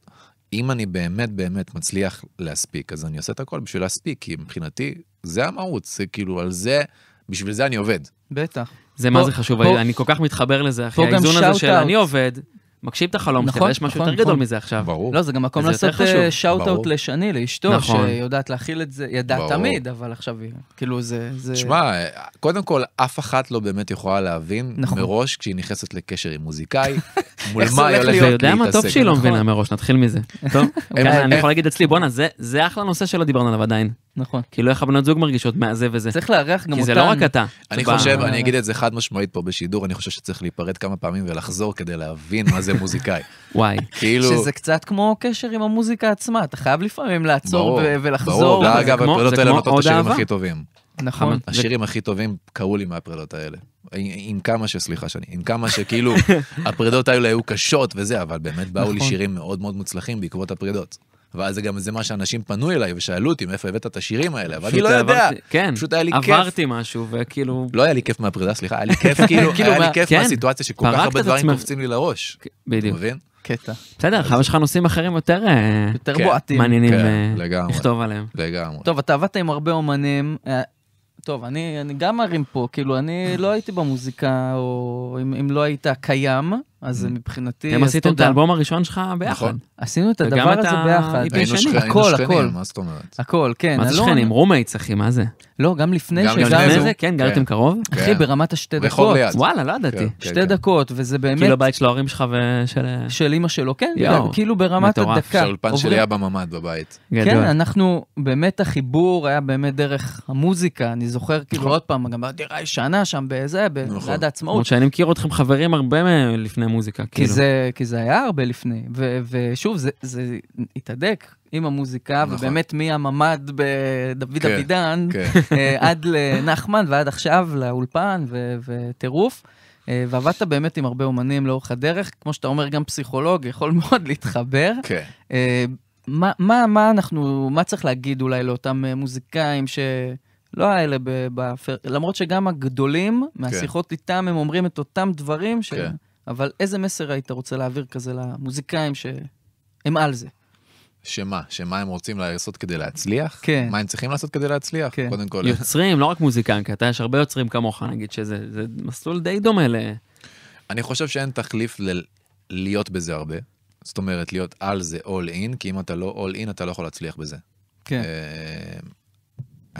אם אני באמת באמת מצליח להספיק, אז אני עושה את הכל בשביל להספיק, כי מבחינתי זה המהות, זה כאילו על זה, בשביל זה אני עובד. בטח. זה מה זה חשוב, אני כל כך מתחבר לזה, אחי, האיזון הזה של אני עובד, מגשים את החלום שלך, נכון, יש משהו נכון, יותר גדול נכון. מזה עכשיו. ברור. לא, זה גם מקום לעשות אה, שאוט אוט לשני, לאשתו, שיודעת להכיל את זה, ידעה תמיד, אבל עכשיו היא, כאילו זה... תשמע, קודם כל, אף אחת לא באמת יכולה להבין מראש כשהיא נכנסת לקשר עם מוזיקאי, [LAUGHS] מול מה היא הולכת להתעסק. אתה יודע מה? טוב שהיא לא נכון. מבינה מראש, נתחיל מזה. [LAUGHS] טוב, אוקיי, אני יכול להגיד אצלי, בואנה, זה אחלה נושא שלא דיברנו עליו עדיין. נכון. כאילו איך הבנות זוג מרגישות מהזה וזה. צריך לארח גם אותן. כי זה לא רק אתה. אני חושב, אני אגיד את זה חד משמעית פה בשידור, אני חושב שצריך להיפרד כמה פעמים ולחזור כדי להבין מה זה מוזיקאי. [LAUGHS] וואי. כאילו... שזה קצת כמו קשר עם המוזיקה עצמה, אתה חייב לפעמים לעצור ולחזור. ברור, ברור. אגב, הפעולות האלה נותנות את השירים הכי טובים. נכון. השירים הכי טובים קרו לי מהפרידות האלה. עם כמה שסליחה שאני, עם כמה שכאילו [LAUGHS] הפרידות האלה היו קשות וזה, אבל באמת באו לי נכון. שירים מאוד מאוד מוצלחים בעקבות הפרידות. ואז זה גם זה מה שאנשים פנו אליי ושאלו אותי מאיפה הבאת את השירים האלה, אבל אני לא יודע, כן, פשוט היה לי כיף. עברתי משהו וכאילו... לא היה לי כיף מהפרידה, סליחה, היה לי כיף [LAUGHS] כאילו-, כאילו, היה לי כיף כן. מהסיטואציה שכל כך הרבה דברים קופצים לי לראש. בדיוק. אתה מבין? קטע. בסדר, חבר שלך נושאים אחרים יותר אה, יותר כן. בועטים. מעניינים כן, אה, לכתוב עליהם. לגמרי. טוב, אתה עבדת עם הרבה אומנים, אה, טוב, אני, אני גם מרים פה, כאילו, אני לא הייתי במוזיקה, או אם, אם לא היית קיים, אז mm. מבחינתי... אתם עשיתם את האלבום הראשון שלך ביחד. נכון. עשינו את הדבר הזה ביחד. היינו שכנים, מה זאת אומרת? הכל, כן. מה זה שכנים? רומייטס, אחי, מה זה? לא, גם לפני שגרנו. גם לפני זה? כן, כן. גרתם קרוב? כן. אחי, ברמת השתי דקות. ליד. וואלה, לא כן, ידעתי. כן, שתי כן. דקות, וזה כאילו באמת... כאילו בית של ההורים שלך ושל... של אימא שלו, כן, כאילו ברמת מטורף. הדקה. של אולפן שלי אבא ממ"ד בבית. כן, אנחנו, באמת החיבור היה באמת דרך המוזיקה, אני זוכר, כאילו, נכון. עוד פעם, גם בדירה ישנה שם, בזה, בעד נכון. העצמאות. שאני מכיר אתכם חברים הרבה לפני המוזיקה, כי כאילו. זה, כי זה היה הרבה לפני, ו, ושוב, זה, זה התהדק עם המוזיקה, נכון. ובאמת מהממ"ד בדוד כן, אבידן, כן. אה, עד לנחמן ועד עכשיו לאולפן ו, וטירוף. אה, ועבדת באמת עם הרבה אומנים לאורך הדרך, כמו שאתה אומר, גם פסיכולוג יכול [LAUGHS] מאוד להתחבר. כן. אה, מה, מה, מה אנחנו, מה צריך להגיד אולי לאותם מוזיקאים שלא האלה, בפר... למרות שגם הגדולים, כן. מהשיחות כן. איתם, הם אומרים את אותם דברים ש... כן. אבל איזה מסר היית רוצה להעביר כזה למוזיקאים שהם על זה? שמה? שמה הם רוצים לעשות כדי להצליח? כן. מה הם צריכים לעשות כדי להצליח? כן. קודם כל... יוצרים, לא רק מוזיקאים, כי אתה, יש הרבה יוצרים כמוך, נגיד, שזה מסלול די דומה ל... אני חושב שאין תחליף ל... להיות בזה הרבה. זאת אומרת, להיות על זה all in, כי אם אתה לא all in, אתה לא יכול להצליח בזה. כן. אה,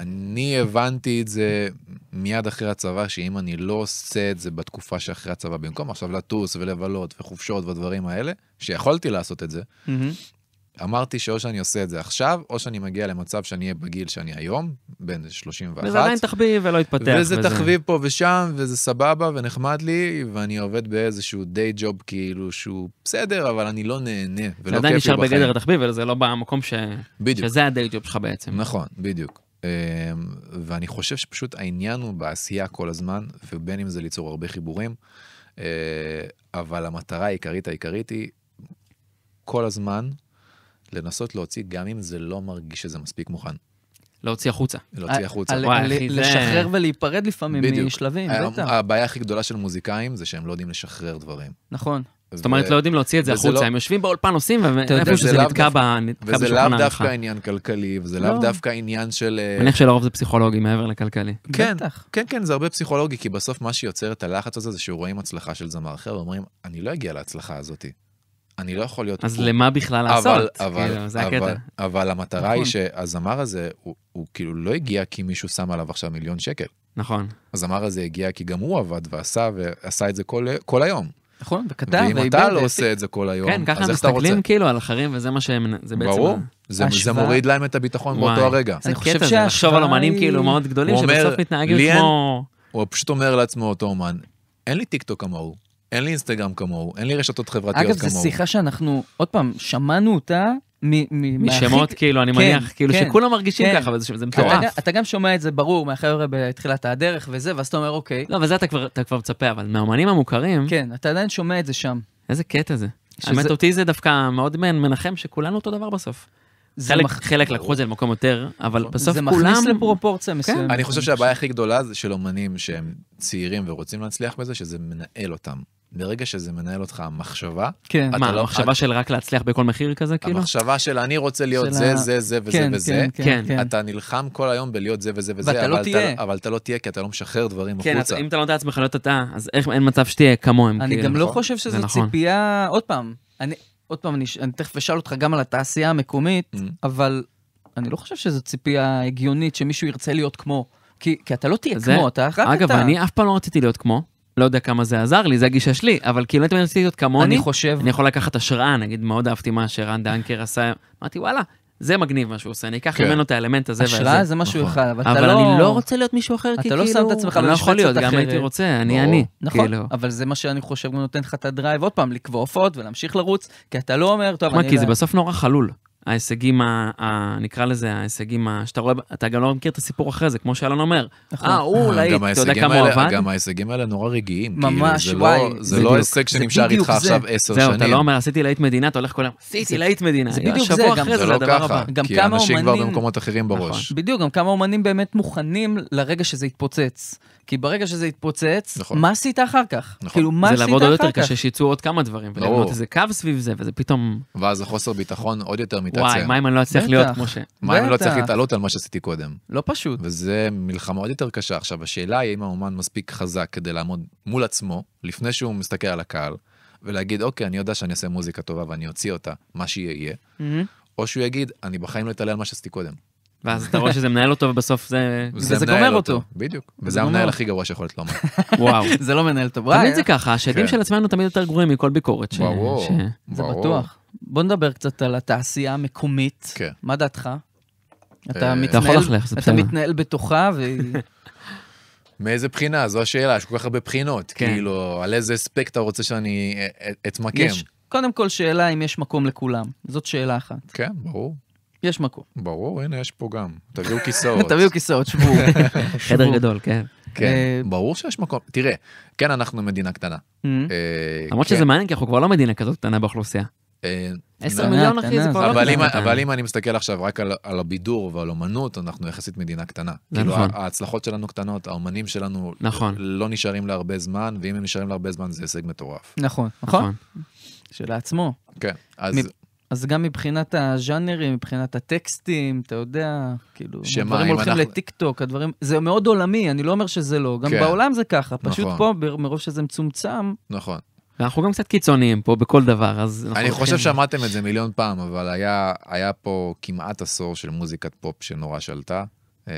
אני הבנתי את זה מיד אחרי הצבא, שאם אני לא עושה את זה בתקופה שאחרי הצבא, במקום עכשיו לטוס ולבלות וחופשות ודברים האלה, שיכולתי לעשות את זה, mm-hmm. אמרתי שאו שאני עושה את זה עכשיו, או שאני מגיע למצב שאני אהיה בגיל שאני היום, בן 31. וזה עדיין תחביב ולא יתפתח. וזה, וזה תחביב פה ושם, וזה סבבה ונחמד לי, ואני עובד באיזשהו די ג'וב כאילו שהוא בסדר, אבל אני לא נהנה ולא כיף לי בחיים. זה עדיין נשאר בגדר התחביב, אבל זה לא במקום ש... בדיוק. שזה הדי ג'וב שלך בעצם. נכון, בדיוק. אמ, ואני חושב שפשוט העניין הוא בעשייה כל הזמן, ובין אם זה ליצור הרבה חיבורים, אה, אבל המטרה העיקרית העיקרית היא כל הזמן לנסות להוציא, גם אם זה לא מרגיש שזה מספיק מוכן. להוציא החוצה. להוציא החוצה. לשחרר ולהיפרד לפעמים משלבים, בטח. הבעיה הכי גדולה של מוזיקאים זה שהם לא יודעים לשחרר דברים. נכון. זאת אומרת, לא יודעים להוציא את זה החוצה, לא- הם יושבים באולפן, עושים, ואיפה שזה נתקע בשולחן וזה לאו דווקא עניין כלכלי, וזה לאו לא. דווקא עניין של... אה, מניח שלרוב זה פסיכולוגי מעבר לכלכלי. כן, כן, כן, זה הרבה פסיכולוגי, כי בסוף מה שיוצר את הלחץ הזה זה שרואים הצלחה של זמר אחר, ואומרים, אני לא אגיע להצלחה הזאת. אני לא יכול להיות... אז למה בכלל לעשות? כאילו, אבל המטרה היא נכון. שהזמר הזה, הוא כאילו לא הגיע כי מישהו שם עליו עכשיו מיליון שקל. נכון. הזמר הזה הגיע כי גם הוא עבד ועשה, ועשה את זה כל, כל היום. נכון, וכתב, ואיבד. ואם אתה לא אה, עושה את זה כל היום, כן, ככה מסתכלים כאילו על אחרים, וזה מה שהם, זה בעצם... ברור, זה מוריד להם את הביטחון באותו הרגע. אני חושב שלחשוב על אמנים כאילו מאוד גדולים, שבסוף מתנהגים כמו... הוא פשוט אומר לעצמו, אותו אמן, אין לי טיקטוק כמוהו, אין לי אינסטגרם כמוהו, אין לי רשתות חברתיות כמוהו. אגב, זו שיחה שאנחנו, עוד פעם, שמענו אותה משמות כאילו אני כן, מניח כאילו כן. שכולם מרגישים כן. ככה וזה מטורף. אתה גם שומע את זה ברור מהחבר'ה בתחילת הדרך וזה ואז אתה אומר אוקיי. לא וזה אתה כבר מצפה אבל מהאומנים המוכרים. כן אתה עדיין שומע את זה שם. איזה קטע זה. האמת אותי זה דווקא מאוד מנחם שכולנו אותו דבר בסוף. חלק, לקחו את זה למקום יותר, אבל נכון. בסוף כולם... זה מכניס לפרופורציה מסוימת. אני חושב שהבעיה הכי גדולה זה של אומנים שהם צעירים ורוצים להצליח בזה, שזה מנהל אותם. ברגע שזה מנהל אותך, המחשבה... כן, מה, לא, המחשבה את... של רק להצליח בכל מחיר כזה, המחשבה כאילו? המחשבה של אני רוצה להיות זה, ה... זה, זה וזה כן, וזה. כן, וזה. כן, כן, כן. אתה נלחם כל היום בלהיות זה וזה וזה, לא אבל, לא אתה, אבל אתה לא תהיה, כי אתה לא משחרר דברים כן, החוצה. כן, אם אתה לא נותן לעצמך להיות לא אתה, אז איך, אין מצב שתהיה כמוהם. אני כאילו. גם לא נכון? לא חושב שזו נכון. ציפייה... עוד פעם, אני, עוד פעם, אני, אני תכף אשאל אותך גם על התעשייה המקומית, mm-hmm. אבל אני לא חושב שזו ציפייה הגיונית שמישהו ירצה להיות כמו. כי, כי אתה לא תהיה זה, כמו, אתה רק אגב, אתה... אגב, אני אף פעם לא רציתי להיות כמו. לא יודע כמה זה עזר לי, זה הגישה שלי, אבל כאילו הייתם מנסים להיות כמוני, אני חושב... אני יכול לקחת השראה, נגיד, מאוד אהבתי מה שרן דנקר עשה, אמרתי, וואלה, זה מגניב מה שהוא עושה, אני אקח כן. ממנו את האלמנט הזה והזה. השראה זה משהו נכון. אחד, אבל אתה לא... אבל אני לא רוצה להיות מישהו אחר, כי כאילו... אתה לא שם את כאילו, עצמך במשבצת אחרת. לא יכול להיות, גם הייתי רוצה, אני אני. נכון, כאילו. אבל זה מה שאני חושב, גם נותן לך את הדרייב, עוד פעם, לקבוע עופות ולהמשיך לרוץ, כי אתה לא אומר, טוב, אני... כי זה בסוף נורא חלול. ההישגים, ה, ה, נקרא לזה ההישגים, ה, שאתה רואה, אתה גם לא מכיר את הסיפור אחרי זה, כמו שאלון אומר. נכון. אה, הוא אה, אולי, אתה יודע כמה הוא עבד? גם ההישגים האלה נורא רגעיים. ממש, כאילו, לא- וואי. לא, זה, זה לא הישג שנמשך איתך עכשיו עשר שנים. זהו, אתה לא אומר, עשיתי להיט מדינה, אתה הולך כל היום, עשיתי להיט מדינה. זה בדיוק זה, גם זה לא ככה, כי אנשים כבר במקומות אחרים נכון. בראש. בדיוק, גם כמה אומנים באמת מוכנים לרגע שזה יתפוצץ. כי ברגע שזה יתפוצץ, נכון. מה עשית אחר כך? נכון. כאילו, מה עשית אחר כך? זה לעבוד עוד יותר קשה שיצאו עוד כמה דברים, ולראות ולבנות איזה קו סביב זה, וזה פתאום... ואז החוסר ביטחון עוד יותר מתעצם. וואי, מה אם אני לא אצליח להיות כמו ש... מה אם אני לא אצליח להתעלות על מה שעשיתי קודם? לא פשוט. וזה מלחמה עוד יותר קשה. עכשיו, השאלה היא אם האומן מספיק חזק כדי לעמוד מול עצמו, לפני שהוא מסתכל על הקהל, ולהגיד, אוקיי, אני יודע שאני אעשה מוזיקה טובה ואני אוציא אותה, מה שיהיה יהיה. Mm-hmm. או שהוא יגיד, אני בחיים לא אתעלה על מה שעשיתי קודם. ואז אתה רואה שזה מנהל אותו, ובסוף זה, זה גומר אותו. בדיוק. וזה המנהל הכי גרוע שיכול להיות לומר. וואו. [LAUGHS] זה לא מנהל טוב. תמיד זה ככה, השדים כן. של עצמנו תמיד יותר גרועים מכל ביקורת. ברור. זה בטוח. בוא נדבר קצת על התעשייה המקומית. כן. מה דעתך? אתה אה, מתנהל, אתה מתנהל בתוכה, [LAUGHS] מאיזה בחינה? זו השאלה, יש כל כך הרבה בחינות. כן. כאילו, על איזה אספק אתה רוצה שאני אתמקם? קודם כל שאלה אם יש מקום לכולם, זאת שאלה אחת. כן, ברור. יש מקום. ברור, הנה, יש פה גם. תביאו [LAUGHS] כיסאות. תביאו כיסאות, [LAUGHS] שבו. חדר גדול, כן. כן, אה, ברור שיש מקום. תראה, כן, אנחנו מדינה קטנה. Mm-hmm. אה, למרות כן. שזה מעניין, כי אנחנו כבר לא מדינה כזאת קטנה באוכלוסייה. אה, עשר מיליון, אחי, זה כבר לא מדינה קטנה. אבל אם אני מסתכל עכשיו רק על הבידור ועל אומנות, אנחנו יחסית מדינה קטנה. כאילו, נכון. ההצלחות שלנו קטנות, האומנים שלנו נכון. לא נשארים להרבה זמן, ואם הם נשארים להרבה זמן, זה הישג מטורף. נכון, נכון. נכון. שלעצמו. כן, אז... אז גם מבחינת הז'אנרים, מבחינת הטקסטים, אתה יודע, כאילו, שמה, הדברים הולכים אנחנו... לטיקטוק, הדברים, זה מאוד עולמי, אני לא אומר שזה לא, גם כן. בעולם זה ככה, פשוט נכון. פה, מרוב שזה מצומצם. נכון. ואנחנו גם קצת קיצוניים פה בכל דבר, אז... אני הולכים... חושב כן- שמעתם את זה מיליון פעם, אבל היה, היה פה כמעט עשור של מוזיקת פופ שנורא שלטה. אה,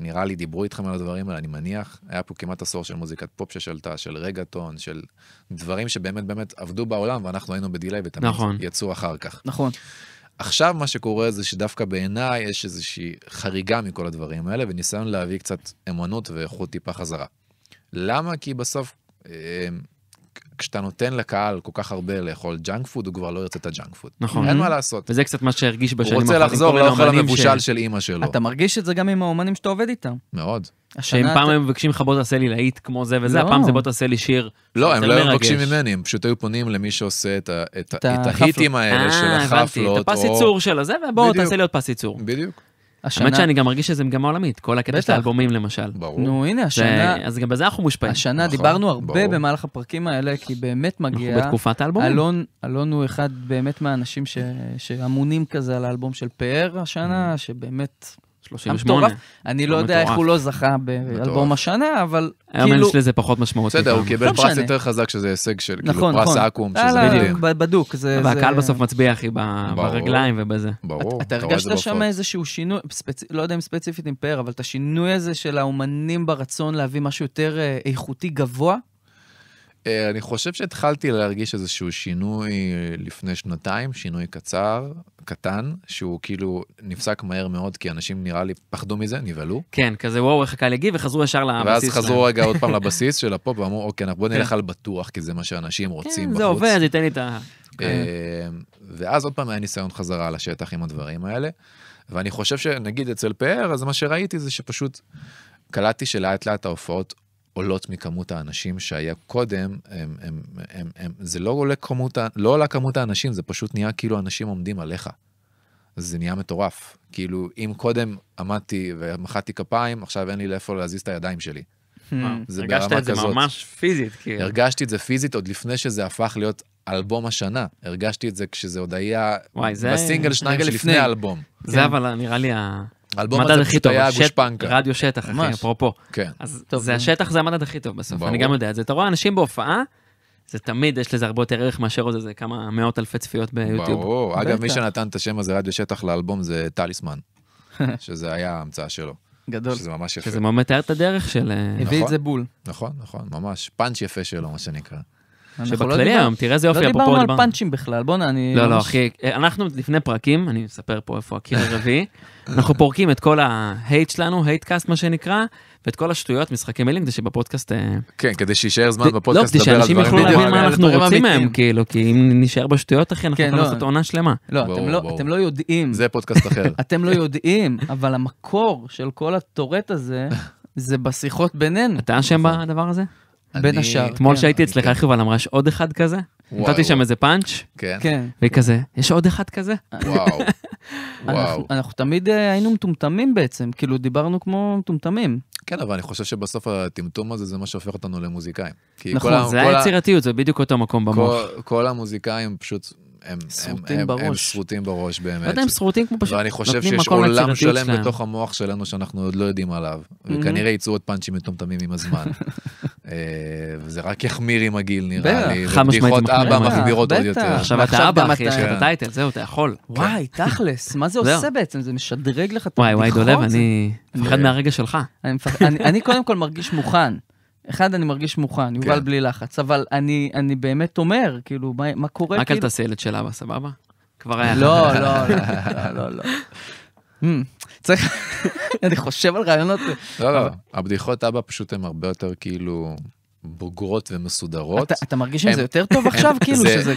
נראה לי דיברו איתכם על הדברים האלה, אני מניח. היה פה כמעט עשור של מוזיקת פופ ששלטה, של רגטון, של דברים שבאמת באמת עבדו בעולם, ואנחנו היינו בדיליי ותמיד נכון. יצאו אחר כך. נכון. עכשיו מה שקורה זה שדווקא בעיניי יש איזושהי חריגה מכל הדברים האלה, וניסיון להביא קצת אמנות ואיכות טיפה חזרה. למה? כי בסוף... אה, כשאתה נותן לקהל כל כך הרבה לאכול ג'אנק פוד, הוא כבר לא ירצה את הג'אנק פוד. נכון. אין מה mm-hmm. לעשות. וזה קצת מה שהרגיש בשנים האחרונות. הוא רוצה לחזור לאוכל המבושל של אימא שלו. אתה מרגיש את זה גם עם האומנים שאתה עובד איתם. מאוד. שהם פעם היו מבקשים לך בוא תעשה לי להיט כמו זה וזה, לא. הפעם זה בוא תעשה לי שיר. לא, הם לא היו מבקשים ממני, הם פשוט היו פונים למי שעושה את ההיטים האלה של אה, החפלות. את הפס ייצור של הזה, ובוא תעשה לי עוד פס ייצור. בדיוק. השנה... האמת שאני גם מרגיש שזה מגמה עולמית, כל הקטע של האלבומים למשל. ברור. נו, הנה, השנה... זה... אז גם בזה אנחנו מושפעים. השנה נכון, דיברנו הרבה ברור. במהלך הפרקים האלה, כי באמת מגיע... אנחנו בתקופת האלבומים. אלון, אלון הוא אחד באמת מהאנשים ש... שאמונים כזה על האלבום של פאר השנה, mm. שבאמת 38. אני לא, לא יודע איך הוא לא זכה באלבום השנה, אבל כאילו... היום יש לזה פחות משמעות. בסדר, הוא קיבל לא פרס יותר חזק שזה הישג של, כאילו נכון, פרס נכון. אקו"ם, אה, שזה לא, בדיוק. בדוק. והקהל בסוף מצביע, אחי, ברגליים ובזה. ברור, אתה הרגשת שם איזשהו שינוי, לא יודע אם ספציפית עם פאר, אבל את השינוי הזה של האומנים ברצון להביא משהו יותר אה, איכותי גבוה, אה, אני חושב שהתחלתי להרגיש איזשהו שינוי לפני שנתיים, שינוי קצר, קטן, שהוא כאילו נפסק מהר מאוד, כי אנשים נראה לי פחדו מזה, נבהלו. כן, כזה וואו, איך הקהל הגיב, וחזרו ישר לבסיס שלהם. ואז חזרו רגע עוד פעם [LAUGHS] לבסיס של הפופ, ואמרו, אוקיי, בוא נלך כן. על בטוח, כי זה מה שאנשים כן, רוצים בחוץ. כן, זה עובד, ייתן לי את ה... אה, ואז עוד פעם היה ניסיון חזרה לשטח עם הדברים האלה. ואני חושב שנגיד אצל פאר, אז מה שראיתי זה שפשוט קלטתי שלאט לאט ההופעות עולות מכמות האנשים שהיה קודם, הם, הם, הם, הם, זה לא עולה, כמות, לא עולה כמות האנשים, זה פשוט נהיה כאילו אנשים עומדים עליך. זה נהיה מטורף. כאילו, אם קודם עמדתי ומחאתי כפיים, עכשיו אין לי לאיפה להזיז את הידיים שלי. Hmm. זה ברמה כזאת. הרגשת את זה ממש פיזית, כאילו. הרגשתי את זה פיזית עוד לפני שזה הפך להיות אלבום השנה. הרגשתי את זה כשזה עוד היה וואי, זה... בסינגל שניים שלפני האלבום. זה כן. אבל נראה לי ה... האלבום הזה פשוט היה גושפנקה. רדיו שטח, אחי, ממש. אפרופו. כן. אז טוב, זה השטח זה המדד הכי טוב בסוף, ברור. אני גם יודע את זה. אתה רואה אנשים בהופעה, זה תמיד, יש לזה הרבה יותר ערך מאשר עוד איזה כמה מאות אלפי צפיות ביוטיוב. ברור, ביוטיוב. אגב, מי שנתן את השם הזה רדיו שטח לאלבום זה טליסמן, [LAUGHS] שזה היה ההמצאה שלו. גדול. שזה ממש יפה. שזה ממש מתאר את הדרך של... אה, הביא את נכון. זה בול. נכון, נכון, ממש. פאנץ' יפה שלו, מה שנקרא. שבכללי לא היום, תראה איזה יופי, לא אפרופו... דיברנו. לא דיברנו על פאנצ'ים בכלל, בוא'נה, אני... לא, לא, אחי, אה, אנחנו לפני פרקים, אני אספר פה איפה הקיר הרביעי, אנחנו [LAUGHS] פורקים את כל ההייט שלנו, הייט קאסט מה שנקרא, ואת כל השטויות, משחקי מילים, כדי שבפודקאסט... אה, כן, כדי שיישאר זמן לא, בפודקאסט לדבר על דברים. לא, כדי שאנשים יוכלו להבין מה אנחנו כן, רוצים מהם, כאילו, כי אם נישאר בשטויות, אחי, אנחנו כן, יכולים לעשות עונה שלמה. לא, אתם לא יודעים. זה פודקאסט אחר. [LAUGHS] אתם לא יודעים, אבל המקור של כל הטורט הזה, [LAUGHS] זה בשיחות בינינו. אתה אשם נכון. בדבר הזה? בין השאר. אתמול כן. שהייתי אצלך, איך יובל אמרה, יש עוד אחד כזה? נתתי שם איזה פאנץ', כן. כן. והיא כזה, יש עוד אחד כזה? וואו, [LAUGHS] וואו. אנחנו תמיד אה, היינו מטומטמים בעצם, כאילו דיברנו כמו מטומטמים. כן, אבל אני חושב שבסוף הטמטום הזה זה מה שהופך אותנו למוזיקאים. נכון, זה היצירתיות, זה בדיוק אותו מקום במוח. כל המוזיקאים פשוט הם, שרוטים בראש. הם שרוטים בראש באמת. לא יודע אם שרוטים כמו פשוט ואני חושב שיש עולם שלם בתוך המוח שלנו שאנחנו עוד לא יודעים עליו, mhm. וכנראה יצאו עוד פאנצ'ים מטומטמים עם הזמן. [LAUGHS] אה, וזה רק יחמיר עם הגיל נראה לי, ובדיחות אבא מחבירות עוד יותר. עכשיו אתה אבא אחי, יש לך כן. את הטייטל, זהו, אתה יכול. כן. וואי, תכלס, מה זה עושה בעצם? זה משדרג לך את הבדיחות? וואי וואי דולב, אני מפחד מהרגע שלך. אני קודם כל מרגיש מוכן. אחד, אני מרגיש מוכן, יובל כן. בלי לחץ, אבל אני, אני באמת אומר, כאילו, מה, מה קורה? רק אל כאילו? תעשה ילד של אבא, סבבה? כבר היה. לא, [LAUGHS] לא, לא, לא. לא. [LAUGHS] Hmm. צריך, [LAUGHS] אני חושב על רעיונות. לא, לא, הבדיחות אבא פשוט הן הרבה יותר כאילו בוגרות ומסודרות. אתה מרגיש שזה יותר טוב עכשיו? כאילו שזה...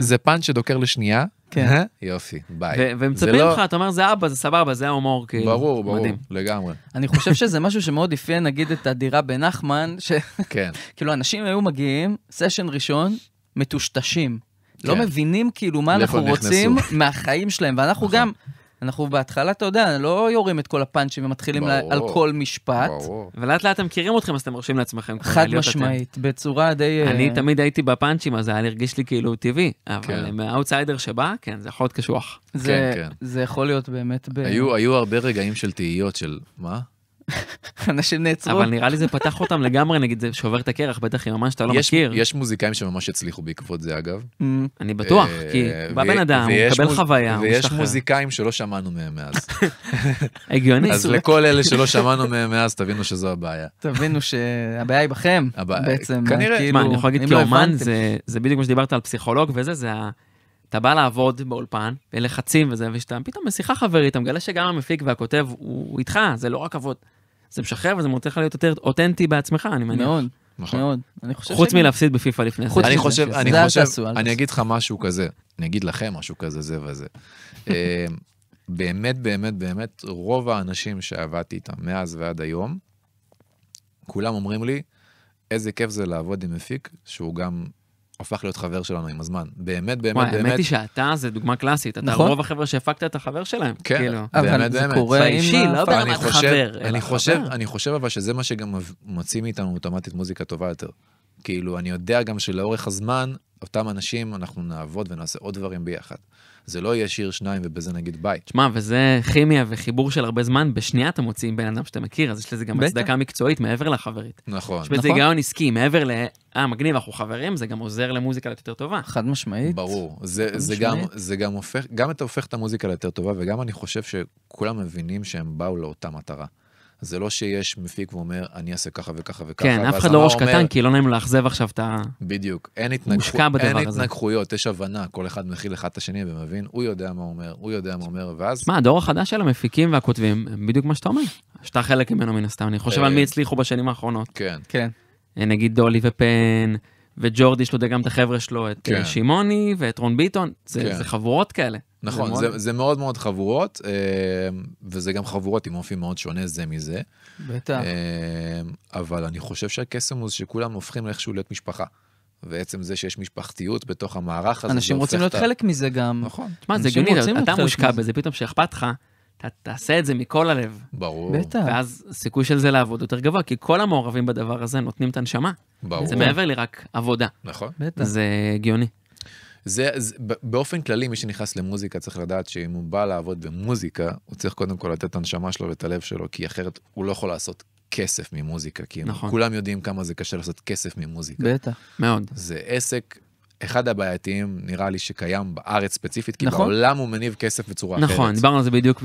זה פאנץ' שדוקר לשנייה, כן. אה? יופי, ביי. ומצפים לא- לך, אתה אומר, זה אבא, זה סבבה, זה ההומור, כאילו. ברור, ברור, לגמרי. אני חושב שזה משהו שמאוד אפיין, נגיד, את הדירה בנחמן, שכאילו, כן. [LAUGHS] אנשים היו מגיעים, סשן ראשון, מטושטשים. לא כן. מבינים כאילו מה אנחנו רוצים מהחיים שלהם, ואנחנו נכון. גם... אנחנו בהתחלה, אתה יודע, לא יורים את כל הפאנצ'ים ומתחילים לה, על כל משפט. ברור. ולאט לאט הם מכירים אתכם, אז אתם מרשים לעצמכם. חד משמעית, בצורה די... אה, אני תמיד הייתי בפאנצ'ים, אז זה היה הרגיש לי כאילו טבעי, אבל מהאוטסיידר כן. שבא, כן, זה יכול להיות קשוח. זה, כן, כן. זה יכול להיות באמת... ב... היו, היו הרבה רגעים של תהיות של, מה? [LAUGHS] אנשים נעצרו. אבל נראה לי זה פתח אותם לגמרי, נגיד זה שובר את הקרח, בטח עם אמן שאתה לא יש, מכיר. יש מוזיקאים שממש הצליחו בעקבות זה, אגב. Mm. אני בטוח, אה, כי בא בן אדם, הוא מקבל חוויה, הוא משתחרר. ויש מוזיקאים שלא שמענו מהם מאז. [LAUGHS] הגיוני. אז לכל אלה שלא שמענו מהם מאז, תבינו שזו הבעיה. תבינו שהבעיה היא בכם, בעצם. כנראה. כאילו, מה, אני יכול להגיד כאומן, לא זה בדיוק מה שדיברת על פסיכולוג וזה, זה ה... אתה בא לעבוד באולפן, ולחצים וזה, ושאתה פתאום בשיחה חברית, אתה מגלה שגם המפיק והכותב הוא איתך, זה לא רק עבוד. זה משחרר וזה נותן לך להיות יותר אותנטי בעצמך, אני מניח. מאוד. נכון. מאוד. חוץ מלהפסיד בפיפא לפני זה. אני חושב, אני חושב, אני אגיד לך משהו כזה, אני אגיד לכם משהו כזה, זה וזה. [LAUGHS] אמ, באמת, באמת, באמת, רוב האנשים שעבדתי איתם מאז ועד היום, כולם אומרים לי, איזה כיף זה לעבוד עם מפיק שהוא גם הפך להיות חבר שלנו עם הזמן. באמת, באמת, וואי, באמת. האמת היא שאתה זה דוגמה קלאסית. אתה נכון? רוב החבר'ה שהפקת את החבר שלהם. כן, כאילו. אבל באמת, זה באמת. קורה אישי, לא ברמת חבר. אני חושב, אני חושב אבל שזה מה שגם מוציא מאיתנו אוטומטית מוזיקה טובה יותר. כאילו, אני יודע גם שלאורך הזמן, אותם אנשים, אנחנו נעבוד ונעשה עוד דברים ביחד. זה לא יהיה שיר שניים ובזה נגיד ביי. תשמע, וזה כימיה וחיבור של הרבה זמן, בשנייה אתה מוציא עם בן אדם שאתה מכיר, אז יש לזה גם הצדקה מקצועית מעבר לחברית. נכון, יש בזה נכון. היגיון נכון. עסקי, מעבר ל... אה, מגניב, אנחנו חברים, זה גם עוזר למוזיקה להיות יותר טובה. חד משמעית. ברור. זה, חד זה, משמעית. גם, זה גם הופך, גם אתה הופך את המוזיקה ליותר טובה, וגם אני חושב שכולם מבינים שהם באו לאותה מטרה. זה לא שיש מפיק ואומר, אני אעשה ככה וככה וככה. כן, אף אחד לא ראש אומר, קטן, כי לא נעים לאכזב עכשיו את ה... בדיוק. אין, התנגח... אין התנגחויות, יש הבנה, כל אחד מכיל אחד את השני ומבין, הוא יודע מה אומר, הוא יודע מה אומר, ואז... מה, הדור החדש של המפיקים והכותבים, בדיוק מה שאתה אומר. שאתה חלק ממנו מן הסתם, אני חושב על מי אה, הצליחו בשנים האחרונות. כן. כן. אה, נגיד דולי ופן. וג'ורדי, יש לו גם את החבר'ה שלו, את אה, כן. שמעוני ואת רון ביטון, זה, כן. זה חבורות כאלה. נכון, זה מאוד... זה, זה מאוד מאוד חבורות, אה, וזה גם חבורות עם אופי מאוד שונה זה מזה. בטח. אה, אבל אני חושב שהקסם הוא שכולם הופכים לאיכשהו להיות משפחה. ועצם זה שיש משפחתיות בתוך המערך הזה, אנשים רוצים להיות את... חלק מזה גם. נכון. תשמע, זה הגיוני, אתה מושקע בזה, פתאום שאכפת לך, אתה תעשה את זה מכל הלב. ברור. בטח. ואז הסיכוי של זה לעבוד יותר גבוה, כי כל המעורבים בדבר הזה נותנים את הנשמה. ברור. זה מעבר לרק עבודה. נכון. בטח. זה הגיוני. זה, זה, באופן כללי, מי שנכנס למוזיקה צריך לדעת שאם הוא בא לעבוד במוזיקה, הוא צריך קודם כל לתת את הנשמה שלו ואת הלב שלו, כי אחרת הוא לא יכול לעשות כסף ממוזיקה, כי נכון. כולם יודעים כמה זה קשה לעשות כסף ממוזיקה. בטח, מאוד. זה עסק אחד הבעייתיים, נראה לי, שקיים בארץ ספציפית, כי נכון. בעולם הוא מניב כסף בצורה נכון, אחרת. נכון, דיברנו על זה בדיוק,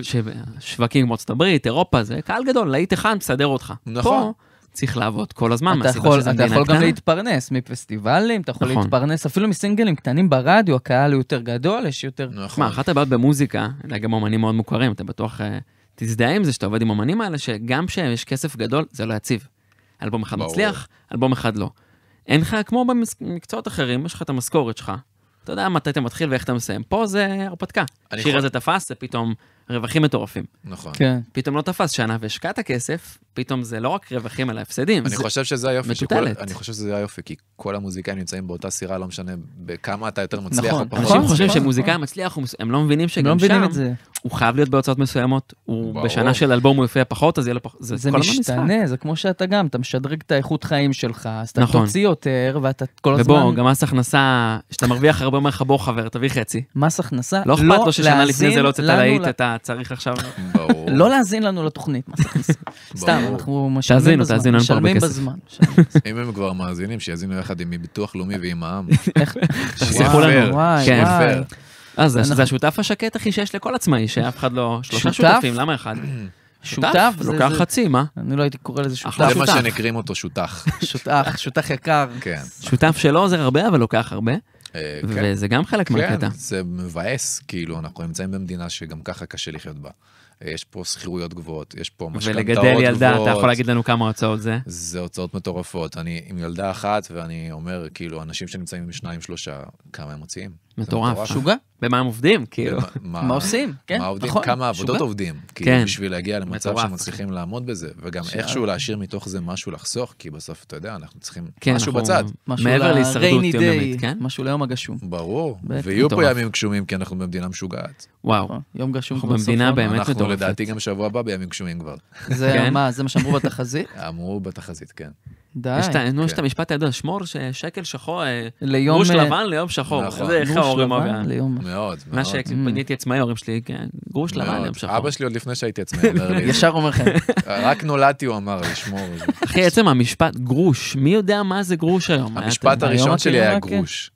שווקים כמו ארצות הברית, אירופה, זה קהל גדול, להיט אחד מסדר אותך. נכון. פה, צריך לעבוד כל הזמן, אתה יכול, אתה יכול גם להתפרנס מפסטיבלים, אתה יכול נכון. להתפרנס אפילו מסינגלים קטנים ברדיו, הקהל הוא יותר גדול, יש יותר... נכון. מה, אחת הבעיות במוזיקה, אלה גם אומנים מאוד מוכרים, אתה בטוח אה, תזדהה עם זה שאתה עובד עם אומנים האלה, שגם כשיש כסף גדול, זה לא יציב. אלבום אחד ברור. מצליח, אלבום אחד לא. אין לך, כמו במקצועות אחרים, יש לך את המשכורת שלך. אתה יודע מתי אתה מתחיל ואיך אתה מסיים. פה זה הרפתקה. שיר הזה תפס, זה פתאום... רווחים מטורפים. נכון. כן. פתאום לא תפס שנה והשקעת כסף, פתאום זה לא רק רווחים, אלא הפסדים. אני חושב שזה היופי. מטוטלת. אני חושב שזה היופי, כי כל המוזיקאים נמצאים באותה סירה, לא משנה בכמה אתה יותר נכון. מצליח או פחות. אנשים חושבים נכון. שמוזיקאי מצליח, הם לא מבינים שגם לא שם, הוא חייב להיות בהוצאות מסוימות, הוא בשנה של אלבום הוא יופיע פחות, אז יהיה לו פחות, זה זה משתנה, זה כמו שאתה גם, אתה משדרג את האיכות חיים שלך, אז אתה נכון. תוציא יותר, ואתה כל הזמן... ובוא, גם מס הכנסה, כשאתה מרוויח הרבה אומר לך בוא חבר, תביא חצי. מס הכנסה, לא אכפת לא לו ששנה לפני זה לא הוצאת להיט את ה... צריך עכשיו ברור. לא להאזין לנו לתוכנית, מס הכנסה. סתם, אנחנו משלמים בזמן. תאזינו, תאזינו [LAUGHS] לנו בזמן. אם הם כבר מאזינים, שיאזינו יחד עם ביטוח לאומי ועם העם. שיסלחו לנו, וואי, וואי. כן. אה, זה השותף השקט, אחי, שיש לכל עצמאי, שאף אחד לא... שלושה שותפים, למה אחד? [CLEARS THROAT] שותף? לוקח חצי, מה? אני לא הייתי קורא לזה שותף. זה מה שנקרים אותו שותח. שותח, שותח יקר. כן. שותף שלא עוזר הרבה, אבל לוקח הרבה. אה, וזה כן. גם חלק כן, מהקטע. כן, זה מבאס, כאילו, אנחנו נמצאים במדינה שגם ככה קשה לחיות בה. אה, יש פה שכירויות גבוהות, יש פה משכנתאות גבוהות. ולגדל ילדה, אתה יכול להגיד לנו כמה הוצאות זה? זה הוצאות מטורפות. אני עם ילדה אחת, ואני אומר, כאילו, אנשים שנמצאים עם שניים, שלושה, כמה הם מוציאים? מטורף. משוגע. במה הם עובדים, כן, כאילו, מה עושים, כן, נכון, כמה עבודות עובדים, כן. כאילו, בשביל להגיע למצב שמצליחים לעמוד בזה, וגם איכשהו להשאיר מתוך זה משהו לחסוך, כי בסוף, אתה יודע, אנחנו צריכים כן, משהו בצד. מעבר להישרדות יוממית, כן? משהו ליום הגשום. ברור, ויהיו פה ימים גשומים, כי אנחנו במדינה משוגעת. וואו. נכון, יום גשום כבר סופו. אנחנו מטורפת. לדעתי גם שבוע הבא בימים גשומים כבר. זה מה, זה מה שאמרו בתחזית? אמרו בתחזית, כן. די. יש את, נו, יש את כן. המשפט הידוע, שמור שקל שחור, אה, ליום... גרוש אה, לבן ליום שחור. נכון. זה איך ההורים אוהבים. ליום... מאוד, מאוד. מה שבניתי עצמאי, ההורים שלי, כן, גרוש לבן ליום שחור. אבא שלי עוד לפני שהייתי עצמאי, אומר לי. [LAUGHS] ישר אומר לכם. [LAUGHS] רק נולדתי, הוא אמר, לשמור. אחי, עצם המשפט, גרוש, מי יודע מה זה גרוש היום? המשפט הראשון שלי היה כן. גרוש.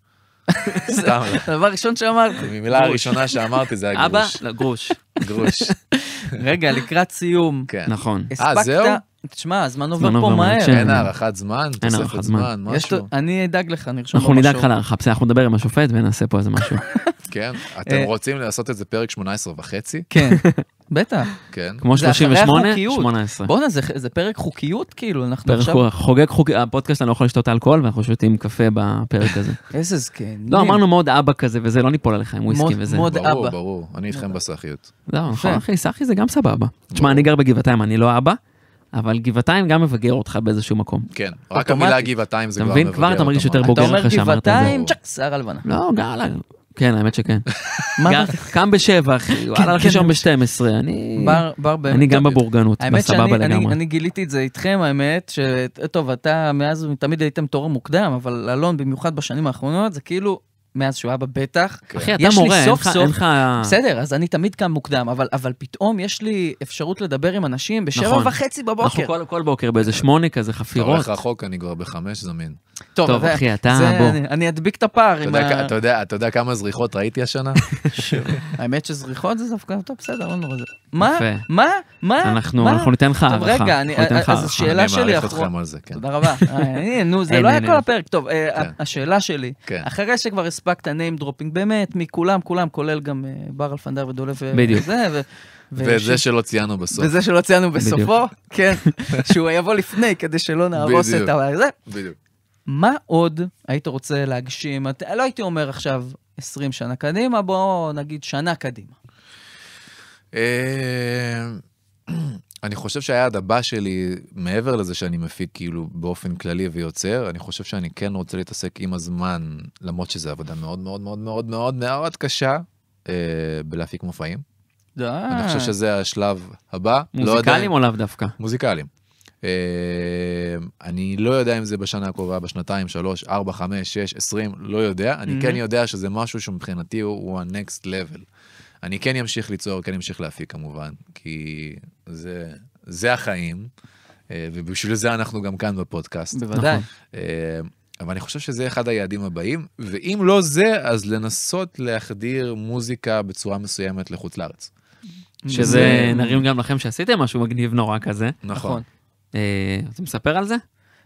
[LAUGHS] סתם. הדבר הראשון שאמרתי. המילה הראשונה שאמרתי זה הגרוש. אבא, גרוש. לא, גרוש. רגע, לקראת סיום. כן. נכון. אה, זהו? תשמע, הזמן עובר פה מהר. כן. אין הארכת זמן, תוספת זמן, משהו. אני אדאג לך, נרשום. אנחנו נדאג לך להערכה, בסדר, אנחנו נדבר עם השופט ונעשה פה איזה משהו. [LAUGHS] כן, אה, אתם רוצים לעשות את זה פרק 18 וחצי? כן, [LAUGHS] בטח. כן. כמו 38, 18. בואנה, זה פרק חוקיות כאילו, אנחנו עכשיו... פרק חוגג חוקיות, הפודקאסט אני לא יכול לשתות אלכוהול ואנחנו שותים קפה בפרק הזה. [LAUGHS] איזה זקן. לא, אמרנו מאוד אבא כזה וזה, לא ניפול עליך עם וויסקי וזה. מאוד אבא. ברור, ברור, אני איתכם בסאחיות. לא, נכון, אחי, סאחי זה גם סבבה. תשמע, אני גר בגבעתיים, אני לא אבא. אבל גבעתיים גם מבגר אותך באיזשהו מקום. כן, רק המילה גבעתיים זה כבר מבגר. אתה מבין? כבר אתה מרגיש יותר בוגר אחרי שאמרת את זה. אתה אומר גבעתיים, צ'ק, שיער הלבנה. לא, גאללה. כן, האמת שכן. קם בשבע, אחי, כן, וואלה, אחרי שם ב-12, אני... בר, בר, באמת. אני גם בבורגנות, בסבבה לגמרי. אני גיליתי את זה איתכם, האמת, שטוב, אתה מאז תמיד הייתם תורם מוקדם, אבל אלון, במיוחד בשנים האחרונות, זה כאילו... מאז שהוא היה בבטח. כן. אחי, אתה מורה, סוף, אין לך... בסדר, אז אני תמיד קם מוקדם, אבל, אבל פתאום יש לי אפשרות לדבר עם אנשים בשבע נכון. וחצי בבוקר. אנחנו כל, כל בוקר באיזה שמונה כזה חפירות. אתה הולך רחוק, אני כבר בחמש זמין. טוב, טוב אחי, אתה, זה, בוא. אני, אני אדביק את הפער אתה עם יודע, ה... אתה יודע, אתה יודע כמה זריחות ראיתי השנה? [LAUGHS] האמת שזריחות זה דווקא, טוב, בסדר, לא נורא. מה? מה? מה? אנחנו, מה? אנחנו ניתן לך הערכה. טוב, רגע, אני, אז השאלה שלי... אני מעריך אחר... אתכם על זה, כן. תודה רבה. אה, נו, זה [LAUGHS] לא היה כל הפרק. טוב, אה, כן. השאלה שלי, כן. אחרי שכבר הספקת name dropping, באמת, מכולם, כולם, כולל גם אה, בר אלפנדר ודולף וזה, וזה שלא ציינו בסוף. וזה שלא ציינו בסופו, כן, [LAUGHS] שהוא יבוא לפני כדי שלא נהרוס את ה... בדיוק. מה עוד היית רוצה להגשים? לא הייתי אומר עכשיו 20 שנה קדימה, בואו נגיד שנה קדימה. אה, [CLEARS THROAT] אני חושב שהיעד הבא שלי, מעבר לזה שאני מפיק כאילו באופן כללי ויוצר, אני חושב שאני כן רוצה להתעסק עם הזמן, למרות שזו עבודה מאוד מאוד מאוד מאוד מאוד מאוד קשה, אה, בלהפיק מופעים. אני חושב שזה השלב הבא. לא מוזיקלים או לאו דווקא? מוזיקלים. אה, אני לא יודע אם זה בשנה הקרובה, בשנתיים, שלוש, ארבע, חמש, שש, עשרים, לא יודע. אני כן יודע שזה משהו שמבחינתי הוא ה-next level. אני כן אמשיך ליצור, כן אמשיך להפיק כמובן, כי זה, זה החיים, אה, ובשביל זה אנחנו גם כאן בפודקאסט. בוודאי. נכון. אה, אבל אני חושב שזה אחד היעדים הבאים, ואם לא זה, אז לנסות להחדיר מוזיקה בצורה מסוימת לחוץ לארץ. שזה, נרים גם לכם שעשיתם משהו מגניב נורא כזה. נכון. אה, אתה מספר על זה?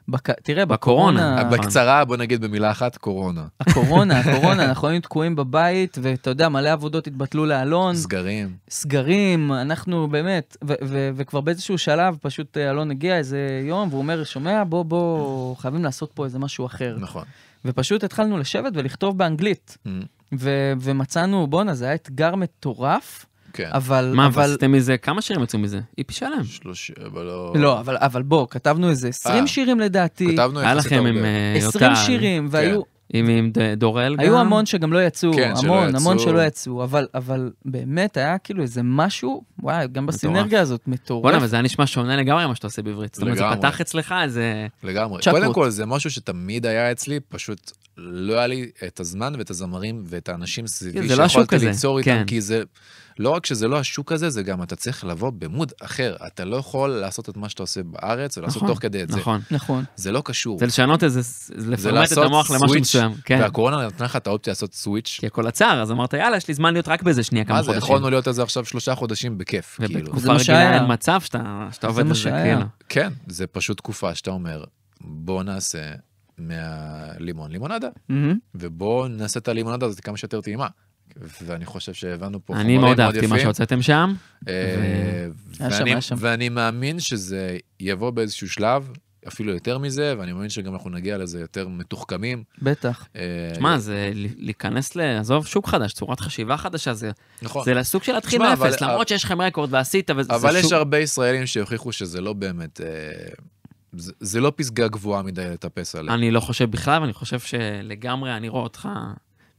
בק... תראה, בקורונה... בקורונה... נכון. בקצרה, בוא נגיד במילה אחת, קורונה. הקורונה, [LAUGHS] הקורונה, אנחנו היינו תקועים בבית, ואתה יודע, מלא עבודות התבטלו לאלון. סגרים. סגרים, אנחנו באמת, ו- ו- וכבר באיזשהו שלב, פשוט אה, אלון הגיע איזה יום, והוא אומר, שומע, בוא, בוא, חייבים לעשות פה איזה משהו אחר. נכון. ופשוט התחלנו לשבת ולכתוב באנגלית. Mm. ו- ומצאנו, בואנה, זה היה אתגר מטורף. כן. אבל... מה, אבל... עשיתם מזה, כמה שירים יצאו מזה? איפי e שלם. שלוש... אבל לא... לא, אבל, אבל בוא, כתבנו איזה 20 אה. שירים לדעתי. כתבנו היה לכם עם... 20 אה, שירים, כן. והיו... עם, עם דורל היו גם? היו המון שגם לא יצאו, כן, המון, שלא יצאו. המון שלא יצאו, אבל, אבל באמת היה כאילו איזה משהו, וואי, גם בסינרגיה הזאת, מטורף. בוא'נה, אבל זה היה נשמע שונה לגמרי ממה שאתה עושה בעברית. לגמרי. זאת אומרת, זה פתח אצלך איזה... לגמרי. צ'קרות. קודם כל, זה משהו שתמיד היה אצלי, פשוט לא היה לי את הזמן ואת הזמרים ואת האנשים סביבי שיכולת לא ליצור איתם, כן. כי זה... לא רק שזה לא השוק הזה, זה גם אתה צריך לבוא במוד אחר. אתה לא יכול לעשות את מה שאתה עושה בארץ ולעשות נכון, תוך כדי את נכון, זה. נכון, נכון. זה לא קשור. זה לשנות איזה, לפרמט את המוח למשהו מסוים. כן. והקורונה נתנה לך את האופציה לעשות סוויץ'. כי הכל עצר, אז אמרת, יאללה, יש לי זמן להיות רק בזה שנייה כמה חודשים. מה זה, יכולנו להיות על זה עכשיו שלושה חודשים בכיף, כאילו. זה מה שהיה. מצב שאתה, שאתה עובד על זה, כאילו. כן, זה פשוט תקופה שאתה אומר, בוא נעשה מהלימון לימונדה, mm-hmm. ובואו נעשה את הלימונדה הזאת כמה שיותר טעימה. ואני חושב שהבנו פה חומרים מאוד יפים. אני מאוד אהבתי מה שהוצאתם אה, שם. ואני מאמין שזה יבוא באיזשהו שלב, אפילו יותר מזה, ואני מאמין שגם אנחנו נגיע לזה יותר מתוחכמים. בטח. אה, שמע, זה להיכנס ל... עזוב, שוק חדש, צורת חשיבה חדשה, זה... נכון. זה לסוג של להתחיל מאפס, למרות שיש לכם רקורד ועשית, אבל יש הרבה ישראלים שהוכיחו שזה לא באמת... אה, זה, זה לא פסגה גבוהה מדי לטפס עליה. אני לא חושב בכלל, ואני חושב שלגמרי אני רואה אותך,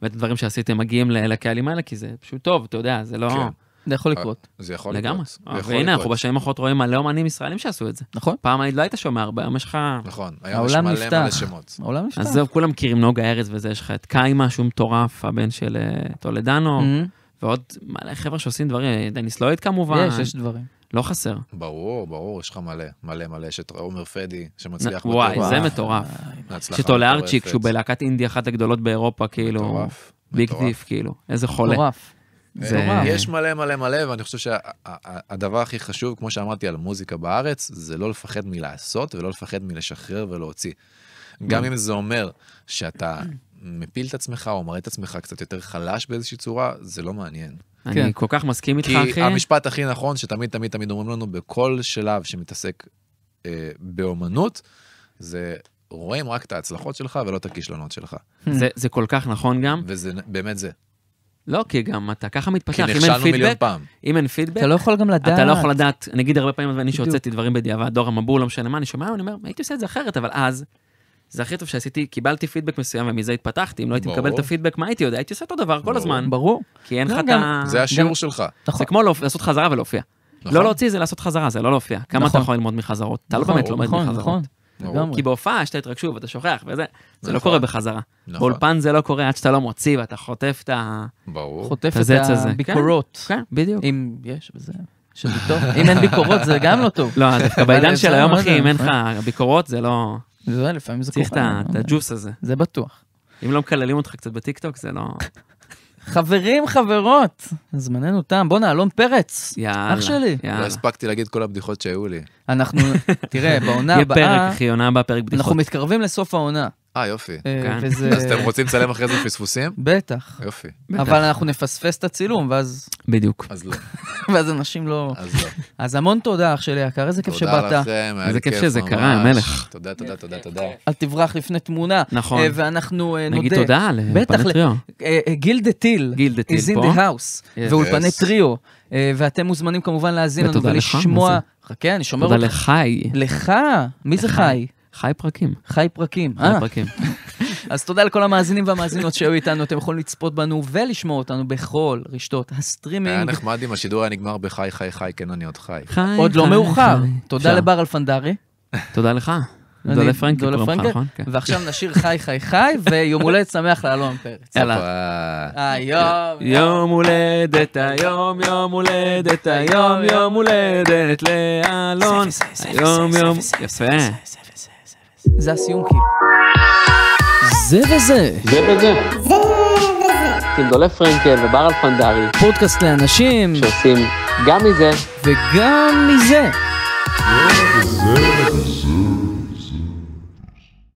ואת הדברים שעשיתם מגיעים לקהלים האלה, כי זה פשוט טוב, אתה יודע, זה לא... כן. זה יכול לקרות. אה, זה יכול לגמרי. לקרות. אה, לגמרי. והנה, אנחנו בשנים האחרונות רואים מלא אומנים ישראלים שעשו את זה. נכון. פעם אני לא היית שומע הרבה, היום יש לך... נכון, היום יש מלא מלא שמות. העולם נפתח. אז זהו, כולם מכירים נוגה ארז וזה, יש לך את קיימה, שהוא מטורף, הבן של אה, טולדנו, ועוד מלא חבר'ה שעושים דברים, דניס לויד כמובן. יש, יש דברים. לא חסר. ברור, ברור, יש לך מלא, מלא מלא, יש את עומר פדי שמצליח בטוח. וואי, זה מטורף. יש את עולה ארצ'יק, שהוא בלהקת אינדי אחת הגדולות באירופה, כאילו, מטורף. ביג דיף, כאילו, איזה חולה. מטורף. יש מלא מלא מלא, ואני חושב שהדבר הכי חשוב, כמו שאמרתי על מוזיקה בארץ, זה לא לפחד מלעשות ולא לפחד מלשחרר ולהוציא. גם אם זה אומר שאתה מפיל את עצמך או מראה את עצמך קצת יותר חלש באיזושהי צורה, זה לא מעניין. כן. אני כל כך מסכים איתך, אחי. כי המשפט הכי נכון שתמיד תמיד תמיד אומרים לנו בכל שלב שמתעסק אה, באומנות, זה רואים רק את ההצלחות שלך ולא את הכישלונות שלך. זה, hmm. זה כל כך נכון גם. וזה באמת זה. לא, כי גם אתה ככה מתפתח, אם אין פידבק, כי נכשלנו מיליון פעם. אם אין פידבק, אתה לא יכול גם לדעת. אתה לא יכול לדעת, נגיד הרבה פעמים ואני שהוצאתי דברים בדיעבד, דור המבול, לא משנה מה, אני שומע, אני אומר, הייתי עושה את זה אחרת, אבל אז, זה הכי טוב שעשיתי, קיבלתי פידבק מסוים ומזה התפתחתי, אם לא הייתי מקבל את הפידבק, מה הייתי יודע? הייתי עושה אותו דבר כל הזמן. ברור. כי אין לך את ה... זה השיעור שלך. נכון. זה כמו לעשות חזרה ולהופיע. נכון. לא להוציא זה לעשות חזרה, זה לא להופיע. כמה אתה נכון. יכול ללמוד מחזרות? אתה לא באמת לומד מחזרות. כי בהופעה יש את ההתרגשות ואתה שוכח וזה, זה לא קורה בחזרה. באולפן זה לא קורה עד שאתה לא מוציא ואתה חוטף את ה... ברור. חוטף את הביקורות. כן, כן, בדיוק. אם יש וזה. שזה טוב. אם אין ביקורות זה גם לא טוב. לא, דווקא בעידן של היום, לא אחי, אם אין לך ביקורות זה לא... זה לפעמים זה קורה. צריך את לא הג'וס הזה. זה בטוח. אם לא מקללים אותך קצת בטיקטוק, זה לא... חברים, חברות, זמננו תם. בואנה, אלון פרץ, יאללה, אח שלי. יאללה. לא הספקתי להגיד כל הבדיחות שהיו לי. אנחנו, תראה, בעונה [LAUGHS] הבאה... יהיה פרק, אחי, עונה הבאה פרק בדיחות. אנחנו מתקרבים לסוף העונה. אה, יופי. אה, כן. אז אתם רוצים לצלם אחרי זה פספוסים? בטח. יופי. אבל אנחנו נפספס את הצילום, ואז... בדיוק. אז לא. [LAUGHS] ואז אנשים לא... אז לא. אז המון תודה, אח שלי יקר, איזה כיף שבאת. תודה לכם, היה כיף ממש. איזה כיף שזה קרה, המלך. תודה, תודה, תודה, תודה. אל תברח לפני תמונה. נכון. אה, ואנחנו אה, נודה... נגיד תודה לאולפני טריו. גיל דה טיל. גיל דה טיל פה. is in the house. ואולפני טריו. ואתם מוזמנים כמובן להאזין לנו ולשמוע... חכה, אני שומר אותך. תודה לחי. לך? מי זה חי? חי פרקים. חי פרקים. חי פרקים. אז תודה לכל המאזינים והמאזינות שהיו איתנו, אתם יכולים לצפות בנו ולשמוע אותנו בכל רשתות הסטרימינג. היה נחמד אם השידור היה נגמר בחי, חי, חי, כן, אני עוד חי. חי, עוד לא מאוחר. תודה לבר אלפנדרי. תודה לך. דולה פרנקל קוראים לך, ועכשיו נשיר חי חי חי, ויום הולדת שמח לאלון פרץ. יאללה. יום הולדת היום, יום הולדת היום, יום הולדת לאלון. יום יום. יפה. זה הסיום כאילו. זה וזה. זה וזה. זה וזה. עם דולף פרנקל ובר אלפנדרי. פודקאסט לאנשים. שעושים גם מזה. וגם מזה. זה וזה.